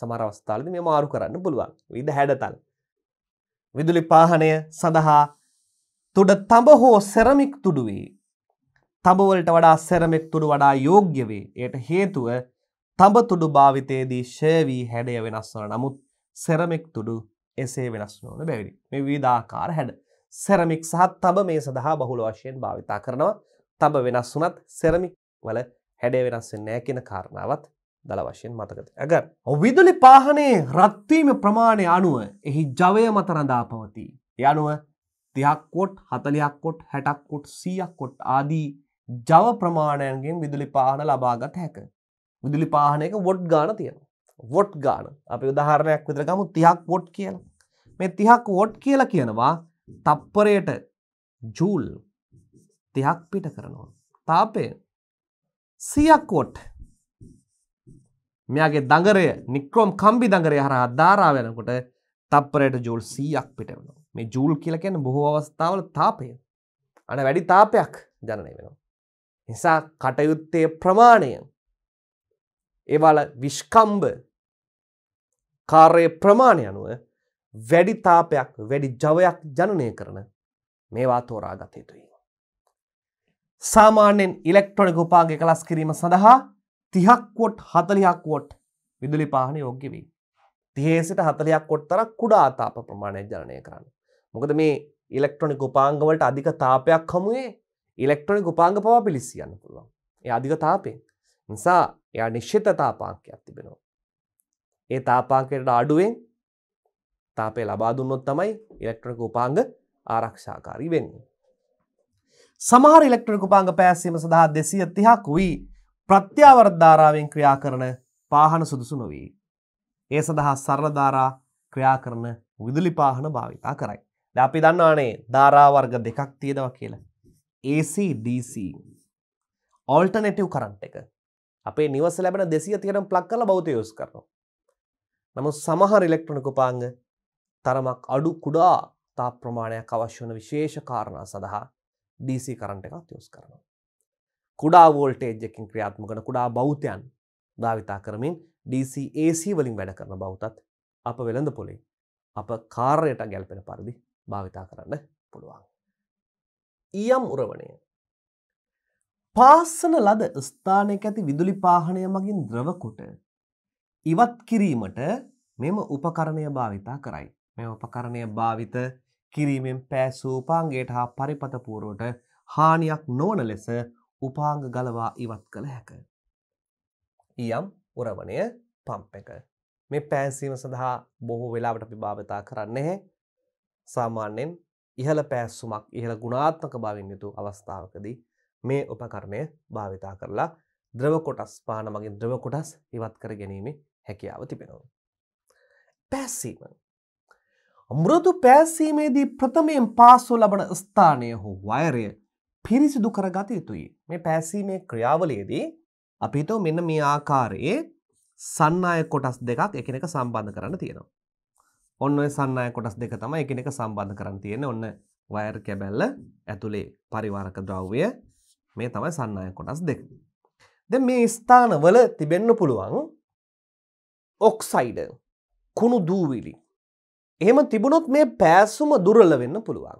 සමහර අවස්ථාවලද මේ මාරු කරන්න පුළුවන් විද හැඩතල් විදුලි පාහනය සඳහා තුඩ තඹ හෝ සෙරමික් තුඩු වේ තඹවලට වඩා සෙරමෙක් තුඩු වඩා යෝග්‍ය වේ එයට හේතුව තඹ තුඩු භාවිතයේදී ශයවී හැඩය වෙනස් වන නමුත් සෙරමෙක් තුඩු එසේ වෙනස් නොවන බැවිනි මේ විධාකාර හැඩ සෙරමික් සහත් තබ මේ සඳහා බහුල වශයෙන් භාවිතා කරනවා තබ වෙනස් වනත් සෙරමික් වල හැඩය වෙනස්සේ නෑ කියෙන කාරණාවත් දළ වශයෙන් මතකත. ඇග විදුලි පාහනේ රත්වීම ප්‍රමාණය අනුව එහි ජවය මත රඳා පවති. යනුව තියක් කොට් හතලයක් කොට් හැටක් කොට් සියක් කොට් ආදී ජව ප්‍රමාණයන්ගෙන් විදුලි පාහන ලබාගත හැක. විදුලි පාහනයක වොඩ් ගාන තියෙන. වොට් ගාන අපි උදාහරණයක් විතර ගමු තියක් වොට් කියලා. මේ තිහක් වොට් කියලා කියනවා තප්පරයට ජූල් තිහක් පිට කරනවා. තාපය සියක් වොට් මෙයාගේ දඟරය නික්‍රෝම් කම්බි දඟරය හරහා ධාරාව යනකොට තප්පරයට ජූල් 100ක් පිට වෙනවා. මේ ජූල් කියලා කියන්නේ බොහෝ අවස්ථාවල තාපය. අන වැඩි තාපයක් ජනනය වෙනවා. නිසා කටයුත්තේ ප්‍රමාණය ඒවල විශ්කම්භ කාර්ය ප්‍රමාණය අනුව වැඩි තාපයක් වැඩි ජවයක් ජනනය කරන මේවා තෝරා ගත යුතුයි. සාමාන්‍යෙන් ඉලෙක්ට්‍රොනික උපාගේ කලස් කිරීම සඳහා තිහක් කොට් හතලියක් වොට් විදුලි පාහන යෝග්‍ය වී. තිහේසිට හතලයක් කොට් තර කුඩා තාප ප්‍රමාණය ජනය කරන්න. මොකද මේ ඉලෙක්ට්‍රොනික උපාංගවලට අධික තාපයක් හමුවේ ඉලෙක්ට්‍රොනික උපාංග පවා පිලිසියන්න පුළුවන් ඒ අධික තාපෙන් නිසා එයා නිශ්ෂිත තාපාංකයක් තිබෙනවා. ඒ තාපාංකයට අඩුවෙන් තාපය ලබා දුන්නොත් තමයි ඉලෙක්ට්‍රොනික උපාංග ආරක්ෂාකාරී වෙන්නේ. සමහර ඉලෙක්ට්‍රකුපාංග පෑසීම සඳහා දෙසිය තිහක් වී ප්‍රත්‍යාවරධාරාවෙන් ක්‍රියා කරන පාහන සුදුසු නොවී. ඒ සඳහා සරලධාරා ක්‍රියා කරන විදුලි පාහන භාවිතා කරයි. අපි දන්නවානේ ධාරාවර්ග දෙකක් තියෙදව කියලා. ACDC ඔල්ටනෙටව් කරන්ට එක අපේ නිවස ලැබෙන දෙසිය තියෙනම් ප්ලක් කල බෞත යෝස් කරනවා. නමුත් සමහර ඉලෙක්ට්‍රොනික පාංග තරමක් අඩු කුඩා තා ප්‍රමාණයක් අවශ්‍ය වන විශේෂ කාරණා සඳහා DC කරන්ට එකක් යොස් කරනවා. කුඩා වෝල්ටේජ්ජකින් ක්‍රියාත්මකන කුඩා බෞතයන් භාවිතා කරමින් DC AC වලින් වැඩ කරන බෞතත් අප වෙළඳ පොලේ අප කාර්යට ගැල්පෙන පරිදි භාවිතා කරන්න පුළුවන්. ඊයම් උරවණය පාස්සන ලද ස්ථානයක ඇති විදුලි පාහනය මගින් ද්‍රවකුට ඉවත් කිරීමට මෙම උපකරණය භාවිතා කරයි. මෙ උපකරණය භාවිත කිරීමෙන් පෑසූ උපාංගයට හා පරිපතපූරුවට හානියක් නොවන ලෙස උපාංග ගලවා ඉවත් කළ හැක. යම් උරවණය පම්ප එක. මේ පෑන්සීම සඳහා බොහෝ වෙලාවට අපි භාවිතා කරන්නේ සාමාන්‍යෙන් ඉහළ පෑස්සුමක් ඉහළ ගුණාත්මක භාවින් යුතු අවස්ථාවකදී මේ උපකරණය භාවිතා කරලා ද්‍රව කොටස් පාන මගින් ද්‍රව කොටස් ඉවත් කර ගැනීම හැකියාව තිබෙනවා. පැස්සීම මෘදු පෑසීමේදී ප්‍රථමයෙන් පාසු ලබන ස්ථානය හෝ වයරය පිරිසිදු කරගත යුතුයි. මේ පැසීමේ ක්‍රියාවලයේදී අපිතෝ මෙන්න මේ ආකාරයේ සන්නාය කොටස් දෙකක් එකනක සම්බන්ධ කරන්න තියෙනවා. ඔන්න ඔය සන්නාය කොටස් දෙක තම එකනක සම්බන්ධ කරන්න තියෙන ඔන්න වයර් කැබැල්ල ඇතුළේ පරිවාරක ද්‍රව්‍ය මේ තමයි සන්නාය කොටස් දෙක. ද මේ ස්ථානවල තිබෙන්න පුළුවන් ඔක්සයිඩ කුණු දූවිලි එහෙම තිබුණොත් මේ පෑසුම දුර්වල වෙන්න පුළුවන්.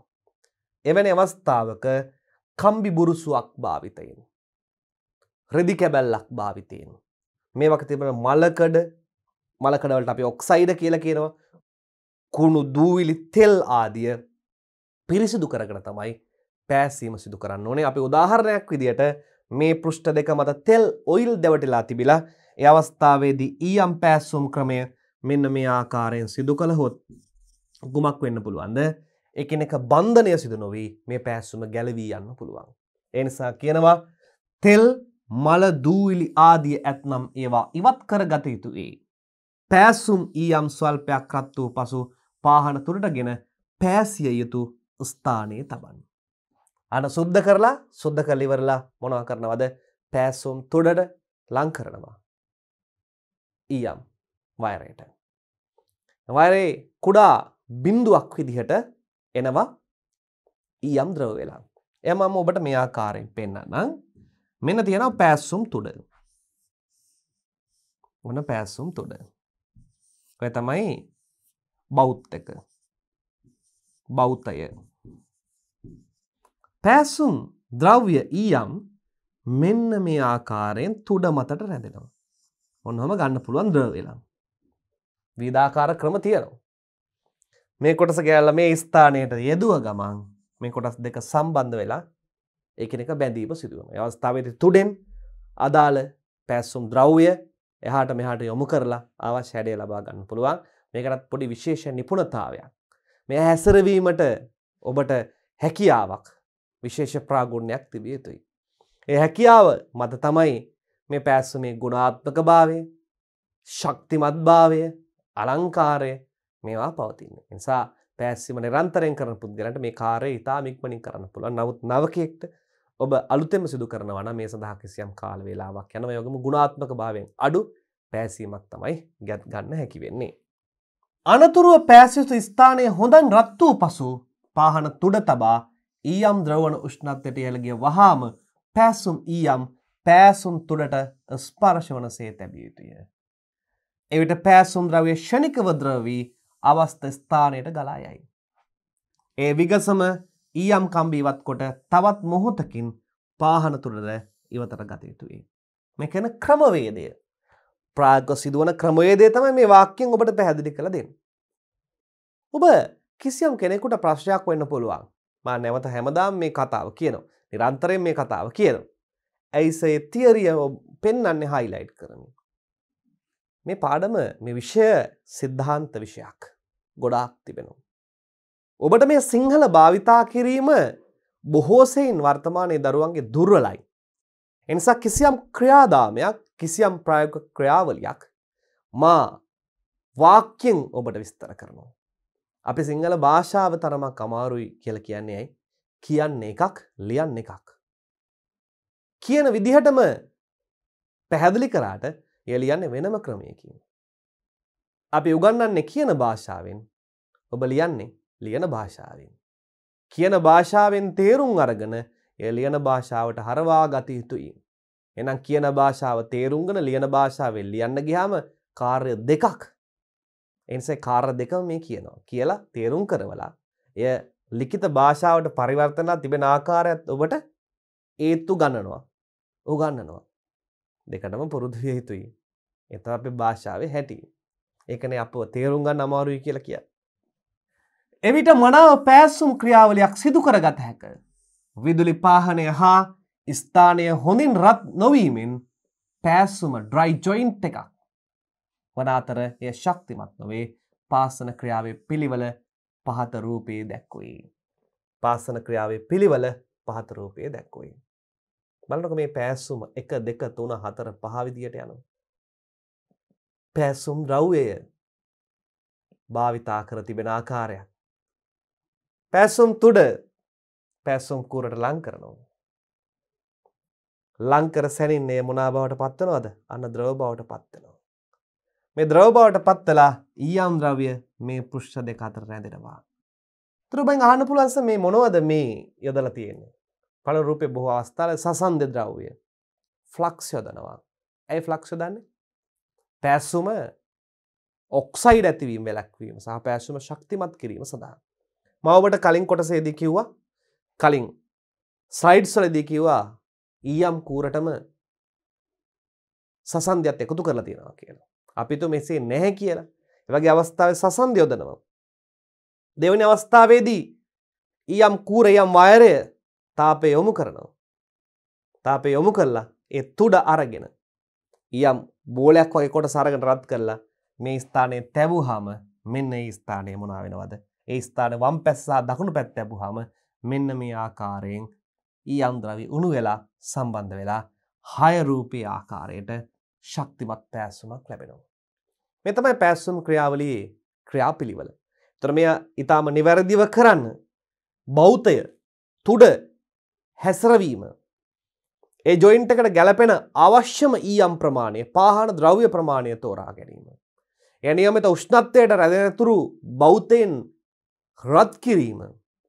එවැනි අවස්ථාවක කම්බි බුරුසුවක් භාවිතයෙන්. රෙදි කැබැල්ලක් භාවිතයෙන්. මේ වගේ තිබෙන මලකඩ මලකඩ වලට අපි ඔක්සයිඩ් කියලා කියනවා. කුණු දූවිලි තෙල් ආදිය පිරිසිදු කරගෙන තමයි පෑසීම සිදු කරන්න ඕනේ. අපි උදාහරණයක් විදියට මේ පෘෂ්ඨ දෙක මත තෙල් ඔයිල් දැවටිලා තිබිලා ඒ අවස්ථාවේදී ඊයම් පෑසුම් ක්‍රමය මෙන්න මේ ආකාරයෙන් සිදු කළහොත් ගුමක් වෙන්න පුළුවන්ද එකනෙක බන්ධනය සිදු නොවී මේ පෑස්සුම ගැලවී යන්න පුළුවන්. එනිසා කියනවා තෙල් මල දූවිලි ආදිය ඇත්නම් ඒවා ඉවත් කරගත යුතු ඒ. පෑසුම් ඊයම් ස්වල්පයක් කත් වූ පසු පාහන තුරට ගෙන පෑසිය යුතු ස්ථානයේ තබන්න. අන සුද්ධ කරලා සුද්ධ කලිවරලා මොනා කරනවද පෑසුම් තුඩට ලංකරනවා. ඊයම් වයරයට. වයරේ කුඩා බින්දුවක් විදිහට එනවා ඊයම් ද්‍රව වෙලා. එය මම ඔබට මේ ආකාරයෙන් පෙන්නනම්. මෙන්න තියෙනවා පෑස්සුම් තුඩ. ඔන්න පෑස්සුම් තුඩ. ඔය තමයි බෞද්ධක. බෞද්ධය. පෑසුම් ද්‍රව්‍ය ඊයම් මෙන්න මේ ආකාරයෙන් තුඩ මතට රැඳෙනවා. ඔන්නහොම ගන්න පුළුවන් ද්‍රව්‍යලම්. විවිධාකාර ක්‍රම තියෙනවා. මේ කොටස කෑල්ල මේ ස්ථානයට යෙදුව ගමන් මේ කොටස් දෙක සම්බන්ධ වෙලා ඒකෙනෙක බැඳීම සිදුවන අවස්ථාවති තුඩෙන් අදාළ පැස්සුම් ද්‍රව්ය එහාට මෙහාට යොමු කරලා අවශ්‍ය හැඩය ලබා ගන්න පුළුවන් මේකටත් පොඩි විශේෂ නිපුණතාවයක් මේ හැසරවීමට ඔබට හැකියාවක් විශේෂ ප්‍රාගුණයක් තිබිය යුතුයි. ඒ හැකියාව මත තමයි මේ පැස්සුමේ ගුණාත්මක භාවය ශක්තිමත් භාවය අලංකාරය මේවා පවතින්නේ. නිසා පෑස්සීම නිරන්තරයෙන් කරන පුද්ගලන්ට මේ කාර්යය ඉතාම ඉක්මනින් කරන්න පුළුවන්. නමුත් නවකයෙක්ට ඔබ අලුතෙන්ම සිදු කරනවා නම් මේ සඳහා කිසියම් කාල වේලාවක් යනවා. යෝගම ගුණාත්මක භාවයෙන් අඩු පෑසීමක් තමයි ගැත් ගන්න හැකි වෙන්නේ. අනතුරුව පෑසියුතු ස්ථානය හොඳන් රත් වූ පසු පාහන තුඩ තබා ඊයම් ද්‍රවණ උෂ්ණත්වයට ඉහළගිය වහාම පෑසුම් ඊයම් පෑසුම් තුළට ස්පර්ශ වනසේ තැබිය යුතුය. එවිට පෑසුම් ද්‍රවය ෂණිකව ද්‍රවී අවස්ථ ස්ථානයට ගලා යයි. ඒ විගසම ඊයම් කම්බීවත් කොට තවත් මොහොතකින් පාහන තුරද ඉවතර ගත යුතුයි. මෙකැන ක්‍රමවේදය ප්‍රාග සිදුවන ක්‍රමවේදේ තමයි මේ වාක්‍යෙන් ඔබට පැහැදිලි කළ දෙන්න. ඔබ කිසියම් කෙනෙකුට ප්‍රශ්යක් වෙන්න පුළුවන් මා නැවත හැමදාම් මේ කතාව කියනවා නිරන්තරයෙන් මේ කතාව කියනවා. ඇයිසේ තියරිය පෙන්න්නේ හයිලයිට් කරමින්. මේ පාඩම මේ විෂය සිද්ධාන්ත විෂයක් ගොඩාක් තිබෙනු. ඔබට මේ සිංහල භාවිතා කිරීම බොහෝසයින් වර්තමානය දරුවන්ගේ දුර්වලයි. එනිසා කිසියම් ක්‍රියාදාමයක් කිසියම් ප්‍රයෝග ක්‍රියාවලියක් මා වාක්‍යෙන් ඔබට විස්තර කරනවා. අපි සිංහල භාෂාව තරමක් අමාරුයි කියල කියන්නේ ඇයි කියන්න එකක් ලියන්න එකක්. කියන විදිහටම පැහැදිලි කරාට එය ලියන්නේ වෙනම ක්‍රමයකින්. අපි උගන්නන්නේ කියන භාෂාවෙන් ඔබ ලියන්නේ ලියන භාෂාවෙන්. කියන භාෂාවෙන් තේරුම් අරගෙන එය ලියන භාෂාවට හරවා ගත යුතුයි. එනම් කියන භාෂාව තේරුම්ගෙන ලියන භාෂාවෙන් ලියන්න ගියාම කාර්ය දෙකක්. එනිසේ කාර දෙක මේ කියනවා කියලා තේරුම් කරවලා එය ලිඛිත භාෂාවට පරිවර්තනා තිබෙන ආකාරයත් ඔබට ඒත්තු ගන්නනවා. උගන්නනවා. දෙකටම පුරුදු විය යුතුයි. එතන අපේ භාෂාවේ හැටි. ඒකනේ අපව තේරුම් ගන්න අමාරුයි කියලා කියන්නේ. එවිට මනාව පෑස්සුම් ක්‍රියාවලයක් සිදු කරගත හැක. විදුලි පාහනය හා ස්ථානය හොඳින් රත් නොවීමෙන් පෑස්සුම ඩ්‍රයි ජොයින්ට් එකක්. වනාතර එය ශක්තිමත් නොවේ පාසන ක්‍රියාවේ පිළිවල පහතරූපයේ දැක්වයි. පාසන ක්‍රියාවේ පිළිවල පහතරූපය දැක්වයි. බලන්නකො මේ පෑස්සුම 1 2 3 4 5 විදියට යනවා. පෑස්සුම් ද්‍රව්‍යය භාවිතා කර තිබෙන ආකාරයක්. පෑස්සුම් තුඩ පෑස්සුම් කූරට ලං කරනවා. ලංකර සැනින්නේ මොනා බවට පත්වනවද? අන්න ද්‍රව බවට පත්වනවා. මේ ද්‍රව බවට පත්වලා ඊයම් ද්‍රව්‍ය මේ පෘෂ්ඨ දෙක අතර රැඳෙනවා. තුරුබෙන් අහන්න පුළුවන්ස මේ මොනවද මේ යොදලා තියෙන්නේ? පලරූපය බොහෝ අවස්ථාල සසන්ධ ද්‍රව්ය ෆ්ලක්ෂයොදනවා ඇයි ෆ්ලක්ෂදන්නේ පැස්සුම ඔක්සයිඩ ඇතිවීම වැලක්වීම සහ පැසුම ශක්තිමත් කිරීම සඳහා මවට කලින් කොටසේදී කිව්වා කලින් සයිඩ්ස්ලදී කිව්වා ඊයම් කූරටම සසන්ධයක්ත් එකතු කරලා තියෙනවා කියලා අපිතු මෙසේ නැහැ කියලා එවගේ අවස්ථාව සසන්ධයෝදනවා දෙවනි අවස්ථාවේදී ඊයම් කූර යම් වයරය තාපය යොමු කරනවා. තාපය යොමු කරලා ඒ තුඩ අරගෙන යම් බෝලයක් වගේ කොට සරකට රත් කරලා මේ ස්ථානයේ තැබුහම මෙන්න ඒ ස්ථානය මොනා වෙනවද ඒ ස්ථාන වම් පැස්සා දකුණු පැත් තැබුහම මෙන්න මේ ආකාරයෙන් ඊ අන්ද්‍රවි උණු වෙලා සම්බන්ධ වෙලා හයරූපය ආකාරයට ශක්තිමත් පැස්සුමක් ලැබෙනවා. මෙතමයි පැස්සුම් ක්‍රියාවලයේ ක්‍රියාපිළිවල. තොර මෙය ඉතාම නිවැරදිව කරන්න බෞතය තුඩ හැසරවීම. ඒ ජොයින්ටකට ගැලපෙන අවශ්‍යම ඊයම් ප්‍රමාණය පාහන ද්‍රව්‍ය ප්‍රමාණය තෝරා ගැනීම. එනියමත උෂ්ණත්වයට රැදනතුරු බෞතයෙන් රත් කිරීම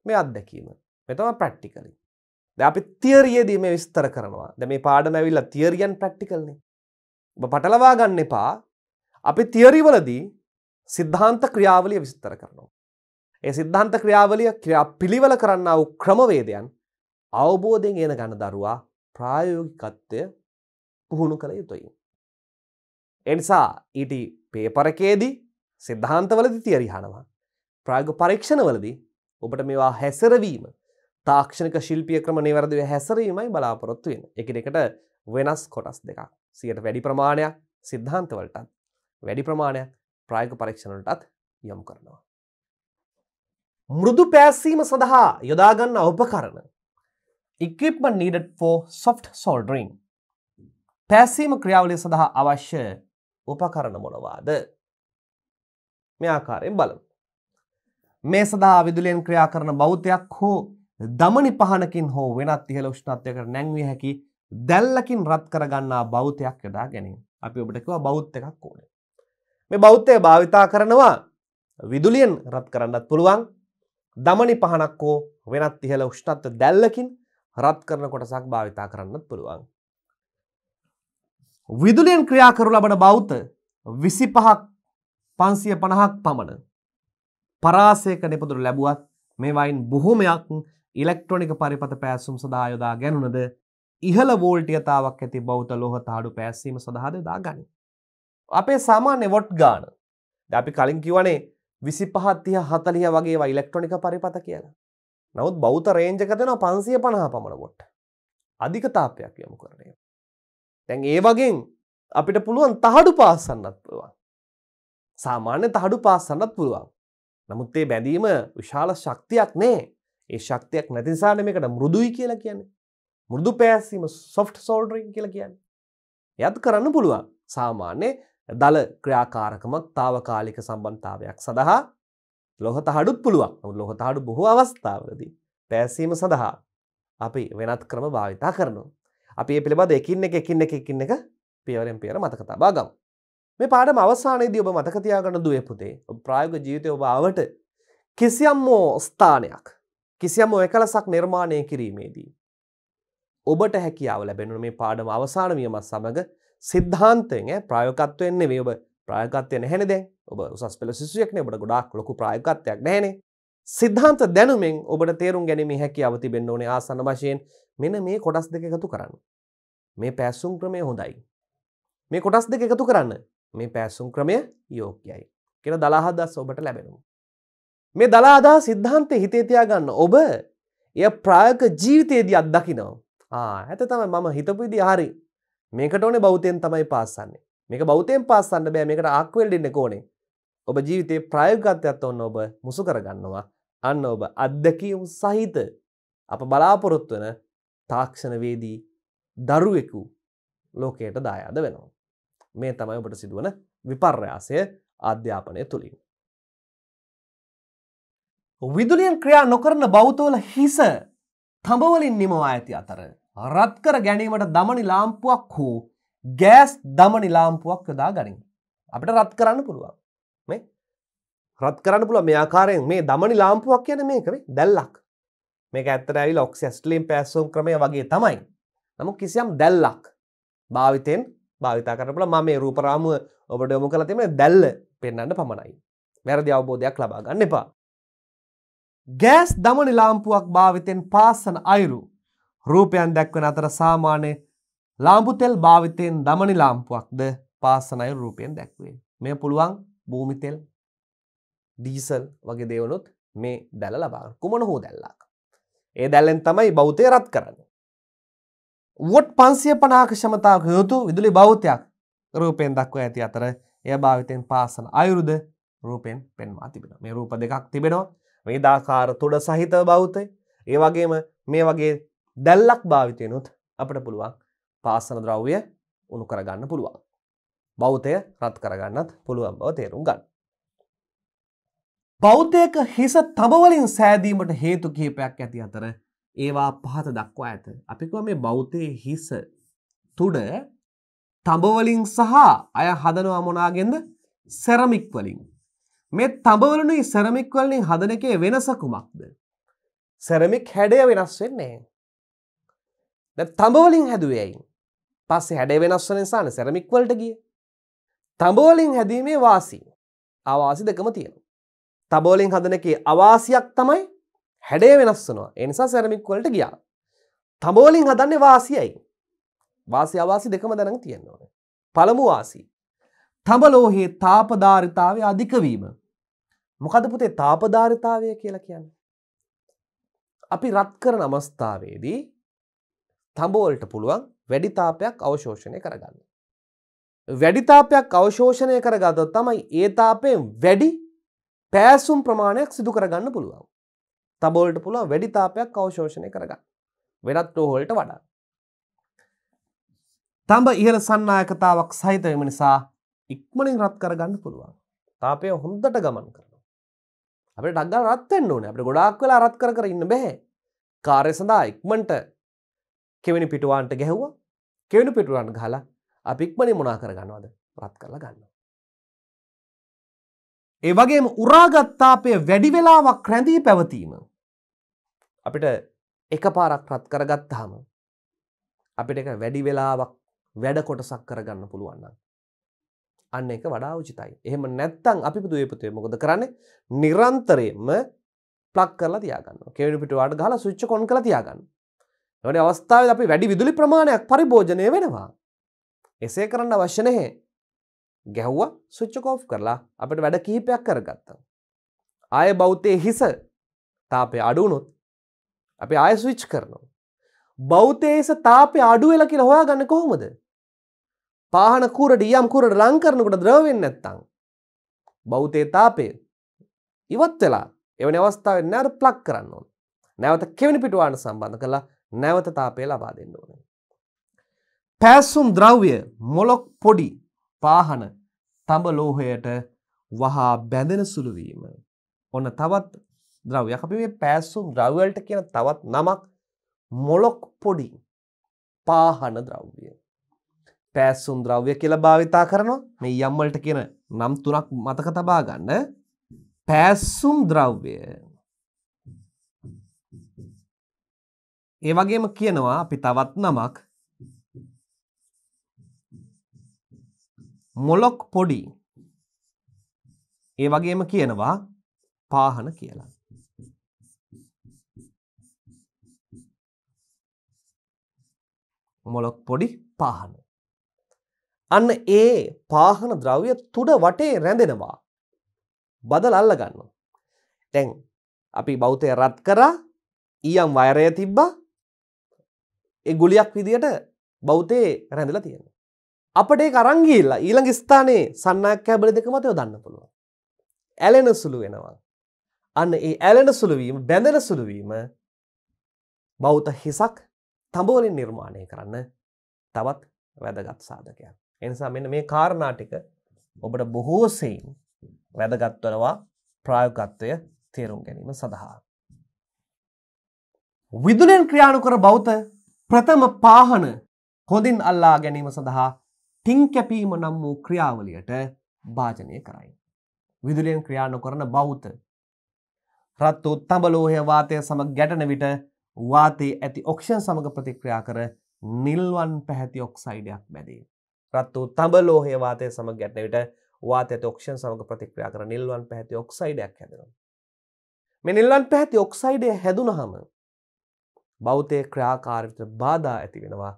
මේ අත්දැකීම මෙතම ප්‍රට්ටිකලි. ද අපි තියරියදී මේ විස්තර කරනවා ද මේ පාඩමැවිල්ල තියරියන් ප්‍රට්ටිකල්නේ. ඔබ පටලවා ගන්න එපා අපි තියරිවලදී සිද්ධාන්ත ක්‍රියාවලිය විස්තර කරනවා. ඒ සිද්ධාන්ත ක්‍රියාවලිය ක්‍රියා පිළිවල කරන්නාව ක්‍රමවේදයන් අවබෝධයෙන් එන ගන්න දරුවා ප්‍රායෝගිකත්වය පුහුණු කළ යුතුයි. එනිසා ඊට පේපරකේදී සිද්ධාන්තවලදි තියරිහනවා. ප්‍රාග පරීක්ෂණවලදී ඔබට මේවා හැසරවීම තාක්ෂණක ශිල්පිය ක්‍රම නිවැරදිව හැසරීමයි බලාපොරොත්තු වෙන එකනෙකට වෙනස් කොටස් දෙකක් සියට වැඩි ප්‍රමාණයක් සිද්ධාන්තවලටත් වැඩි ප්‍රමාණයක් ප්‍රායක පරීක්ෂණලටත් යොමු කරනවා. මෘදු පෑස්සීම සඳහා යොදාගන්න උපකරණ equipment needed for soft soldering. පැසීම ක්‍රියාවලිය සඳහා අවශ්‍ය උපකරණ මොනවාද? මේ ආකාරයෙන් බලමු. මේ සඳහා විදුලියෙන් ක්‍රියා කරන බෞද්ධයක් හෝ දමනි පහනකින් හෝ වෙනත් ඉහළ උෂ්ණත්වයකට නැංවිය හැකි දැල්ලකින් රත් කරගන්නා බෞද්ධයක් යොදා ගැනීම. අපි ඔබට කිව්වා බෞද්ධ එකක් ඕනේ. මේ බෞද්ධය භාවිතා කරනවා විදුලියෙන් රත් කරන්නත් පුළුවන්. දමනි පහනක් හෝ වෙනත් ඉහළ උෂ්ණත්ව දැල්ලකින් රත් කරන කොටසක් භාවිතා කරන්නත් පුළුවන්. විදුලියෙන් ක්‍රියා කරු ලබන බෞත විසි පහක් පන්සිය පණහක් පමණ පරාසයක නිපදුරු ලැබුවත් මේ වයින් බොහොමයක් ඉලෙක්ට්‍රොනික පරිපත පෑසුම් සදායොදා ගැනුනද ඉහළ වෝල්ටියතාවක් ඇති බෞත ලොහ තාඩු පැස්සීම සඳහාද දා ගනි. අපේ සාමාන්‍ය වොට් ගාන අපි කලින් කිවනේ විසි පහත්තිය හතලිය වගේ ඉලෙක්ට්‍රොනික පරිපත කියලා. නවත් බෞත රේජකතන පන්සිය පණහා පමණ ගොට්ට. අධික තාපයක් යොමු කරනය. තැන් ඒ වගෙන් අපිට පුළුවන් තහඩු පාසන්නත් පුළුවන්. සාමාන්‍ය තහඩු පාසන්නත් පුළුවන්. නමුත් ඒ බැඳීම විශාල ශක්තියක් නෑ ඒ ශක්තියක් නැතිසාන මේකට මුරුදුයි කියලා කියන්නේ. මුරුදු පෑසීම සොෆ්ට් සෝල්ඩරින් කියලා කියන්න. යත් කරන්න පුළුවන් සාමාන්‍ය දළ ක්‍රියාකාරකමක් තාවකාලික සම්බන්ධතාවයක් සඳහා ලොහ තහඩුත් පුළුවන් නමුත් ලොහ තහඩු බොහෝ අවස්ථාවලදී පැසීම සඳහා අපි වෙනත් ක්‍රම භාවිතා කරනවා. අපි ඒ පිළිබඳ එකින් එක එකින් එක එකින් එක පියවරෙන් පියවර මතක තබා ගමු. මේ පාඩම අවසානයේදී ඔබ මතක තියාගන්න දුවේ පුතේ ප්‍රායෝගික ජීවිතය ඔබ ආවට කිසියම් ස්ථානයක් කිසියම් එකලසක් නිර්මාණය කිරීමේදී ඔබට හැකියාව ලැබෙනු මේ පාඩම අවසාන වියමත් සමඟ සිද්ධාන්තයෙන් ප්‍රයෝකත්වයෙන් නෙවෙයි ඔබ ප්‍රායගත්වය නැහැන දැන් ඔබ උසස් පෙළ සිසුවෙක්න ඔබට ගොඩක් ලොකු ප්‍රායගත්වයක් නැහැනේ සිද්ධාන්ත දැනුමෙන් ඔබට තේරුම් ගැනීම හැකි අවතිබෙන්න්න ඕනේ ආසන වශයෙන් මෙන මේ කොටස් දෙක එකතු කරන්න මේ පැසුම් ක්‍රමය හොඳයි මේ කොටස් දෙක එකතු කරන්න මේ පැසුම් ක්‍රමය යෝකයයි කියෙන දලාහදස් ඔබට ලැබෙනු මේ දලාදා සිද්ධාන්තය හිතේතියා ගන්න ඔබ එය ප්‍රායක ජීවිතයේදී අත්දකිනෝ ඇත තමයි මම හිතපුවිදි හරි මේකට ඕනේ බෞතයෙන් තමයි පාසන්නේ මේක බෞතයෙන් පාස්සන්න බෑ මේකට ආක්වල්ඩින්න කෝනේ ඔබ ජීවිතේ ප්‍රයෝගත්යත් ඔන්න ඔබ මුසු කරගන්නවා අන්න ඔබ අත්දැකියුම් සහිත අප බලාපොරොත්වන තාක්ෂණවේදී දරුවෙකු ලෝකයට දායාද වෙනවා. මේ තමයි ඔබට සිදුවන විපර්යාසය අධ්‍යාපනය තුළින්. විදුලියෙන් ක්‍රියා නොකරන බෞතවල හිස තඹවලින් නිමවා ඇති අතර රත්කර ගැනීමට දමනි ලාම්පුවක් හෝ ගෑස් දමනි ලාම්පුවක් යොදා ගනින්. අපිට රත් කරන්න පුළුවන් මේ රත් කරන්න පුළුව මේආකාරයෙන් මේ දමනි ලාම්පුවක් කියන මේකම දැල්ලක් මේක ඇත්තට ඇවිල් ඔක්සස්ටලිම් පැස්සුම් ක්‍රමය වගේ තමයි නමු කිසියම් දැල්ලක් භාවිතයෙන් භාවිතා කරපුල ම මේ රූපරාමුව ඔබට යොමු කළ තිබෙන දැල්ල පෙන්න්න පමණයි වැරදි අවබෝධයක් ලබා ගන්න එපා ගෑස් දමනි ලාම්පුවක් භාවිතයෙන් පාසන අයුරු රූපයන් දැක්වෙන අතර සාමානය ලාම්පුතෙල් භාවිතයෙන් දමනි ලාම්පුවක්ද පාසනය රූපයෙන් දැක්වේ. මෙය පුළුවන් භූමිතෙල් දීසල් වගේ දේවනුත් මේ දැල ලබා කුමන හෝ දැල්ලාක්. ඒ දැල්ලෙන් තමයි බෞතය රත් කරන්න. වොට් පන්සිය පනාකෂමතාව යුතු විදුලි බෞතයක් රූපයෙන් දක්ව ඇති අතර එය භාවිතයෙන් පාසන අයුරුද රූපයෙන් පෙන්වා තිබෙන මේ රූප දෙකක් තිබෙනවා මේ දාකාර තොඩ සහිත බෞතය ඒ වගේම මේ වගේ දැල්ලක් භාවිතයනුත් අපට පුළුවන් පාසන ද්‍රව්‍ය උණු කරගන්න පුළුවන්. බෞතය රත් කරගන්නත් පුළුවන් බව තේරුම් ගන්න. බෞද්ධයක හිස තමවලින් සෑදීමට හේතු කහිපයක් ඇති අතර ඒවා පහත දක්වා ඇත. අපිකුව මේ බෞතය හිස තුඩ තඹවලින් සහ අය හදනවා මොනාගෙන්ද සැරමික් වලින්. මේ තඹවලනුයි සැරමික් වලින් හදන එකේ වෙනසකුමක්ද. සැරමික් හැඩය වෙනස් වෙන්නේ. තඹවලින් හැදුවයයි. පස්සේ හැඩ වෙනස්වන නිසාන සැරමික් වලට ගිය. තඹෝලින් හැදීමේ වාසී අවාසි දෙකම තියෙන. තබෝලින් හදනකේ අවාසියක් තමයි හැඩේ වෙනස්වනවා එනිසා සැරමික් වලට ගියා. තබෝලින් හදන්නේ වාසියයි. වාසි අවාසි දෙකම දැනග තියෙන්න ඕනේ. පළමු වාසී. තඹලෝහේ තාපධාරිතාවය අධික වීම. මොකද පුතේ තාපධාරිතාවය කියලා කියන්නේ? අපි රත් කරන අවස්ථාවේදී තඹවලට පුළුවන් වැඩි තාපයක් අවශෝෂණය කරගන්න. වැඩි තාපයක් අවශෝෂණය කරගත්තොත් තමයි ඒ තාපයෙන් වැඩි පෑසුම් ප්‍රමාණයක් සිදු කරගන්න පුළුවන්. තබෝල්ට පුළුව වැඩි තාපයක් අවශෝෂණය කරගන්න. වෙනත් රෝහොල්ට වඩා. තඹ ඉහළ සන්නායකතාවක් සහිත වෙම නිසා ඉක්මනින් රත් කරගන්න පුළුවන්. තාපය හොඳට ගමන් කරනවා. අපිට ඩග්ගල් රත් වෙන්න ඕනේ. අපිට ගොඩාක් වෙලා රත් කර කර ඉන්න බෑ. කාර්ය සඳහා ඉක්මනට කෙවෙනි පිටුවන්ට ගැහ්වා කෙවෙනු පිටුවන්ට ගහලා අපික්මනි මොනා කරගන්නවද රත් කරලා ගන්න. ඒ වගේම උරාගත්තාපය වැඩි වෙලාවක් රැඳී පැවතීම අපිට එක පාරක් රත් කරගත්තාම අපිට එක වැඩි වෙලාවක් වැඩ කොටසක් කරගන්න පුළුවන්නම් අන්න එක වඩා උචිතයි එහෙම නැත්තං අපි දුවපතේ මොකද කරන්නේ නිරන්තරයෙන්ම ප්ලක් කරලා තියාගන්න කෙවනි පිටවාට ගහලා සුච්ච කොන් කළ තියාගන්න එවැනි අවස්ථාවේ අපි වැඩි විදුලි ප්‍රමාණයක් පරිභෝජනය වෙනවා. එසේ කරන්න අවශ්‍ය නැහැ. ගැහුවා ස්විච් ඔෆ් කරලා අපිට වැඩ කිහිපයක් කරගත්තා. ආය බෞතයේ හිස තාපය අඩු වුණොත් අපි ආය ස්විච් කරනවා. බෞතයේ හිස තාපය අඩු වෙලා කියලා හොයාගන්නේ කොහොමද? පාහන කුරට යම් කුරට ලං කරනකොට ද්‍රව වෙන්නේ නැත්තම් බෞතයේ තාපය ඉවත් වෙලා එවැනි අවස්ථාවෙන් නැවත ප්ලග් කරන්න ඕන. නැවත කෙවෙනි පිටුවාන සම්බන්ධ කරලා නැවත තාපය ලබා දෙන්න ඕන. පෑස්සුම් ද්‍රව්‍ය මොලොක් පොඩි පාහන තඹ ලෝහයට වහා බැඳෙන සුළුවීම. ඔන්න තවත් ද්‍රව්‍ය අපි මේ පෑස්සුම් ද්‍රව්වලට කියන තවත් නමක් මොලොක් පොඩි පාහන ද්‍රව්‍ය. පෑස්සුම් ද්‍රව්‍ය කියල භාවිතා කරනවා මේ යම්වලට කියන නම් තුනක් මතක තබා ගන්න පෑස්සුම් ද්‍රව්‍ය ඒ වගේම කියනවා අපි තවත් නමක් මොලොක් පොඩි ඒ වගේම කියනවා පාහන කියලා. මොලොක් පොඩි පාහන. අන්න ඒ පාහන ද්‍රව්‍ය තුඩ වටේ රැඳෙනවා. බදල් අල්ල ගන්න. තැන් අපි බෞතය රත් කරා ඊයම් වයරය තිබ්බා ඒ ගුලියක් විදියට බෞතයේ රැඳලා තියෙන. අපට ඒ කරංගිල්ලා ඊළඟ ස්ථානයේ සන්නක්කෑ බල දෙක මතය දන්න පුළුවන්. ඇලෙන සුළු වෙනවා. අන්න ඒ ඇලෙන සුළුවීම බැඳෙන සුළුවීම බෞත හිසක් තඹවලින් නිර්මාණය කරන්න තවත් වැදගත් සාධකයක්. එනිසා මෙන්න මේ කාරණාටික ඔබට බොහෝ සෙයින් වැදගත්වනවා ප්‍රායකත්වය තේරුම් ගැනීම සඳහා. විදුලෙන් ක්‍රියාණු කර බෞත ප්‍රථම පාහන හොඳින් අල්ලා ගැනීම සඳහා ටිංකැපීම නම් වූ ක්‍රියාවලියට භාජනය කරයි. විදුලියෙන් ක්‍රියා නොකරන බෞත. රත්තු තඹලෝහය වාතය සමඟ ගැටන විට වාතයේ ඇති ඔක්ෂන් සමඟ ප්‍රතික්‍රියා කර නිල්වන් පැහැති ඔක්සයිඩයක් බැදේ. රත්තු තඹලෝහය වාතය සමඟ ගැටන විට වාතයට ඔක්ෂන් සමඟ ප්‍රතික්‍රියා කර නිල්වන් පැහැති ඔක්සයිඩයක් හැදෙනවා. මෙ නිල්වන් පැහැති ඔක්සයිඩය හැදුනහම බෞතය ක්‍රාකාරවිට බාධා ඇති වෙනවා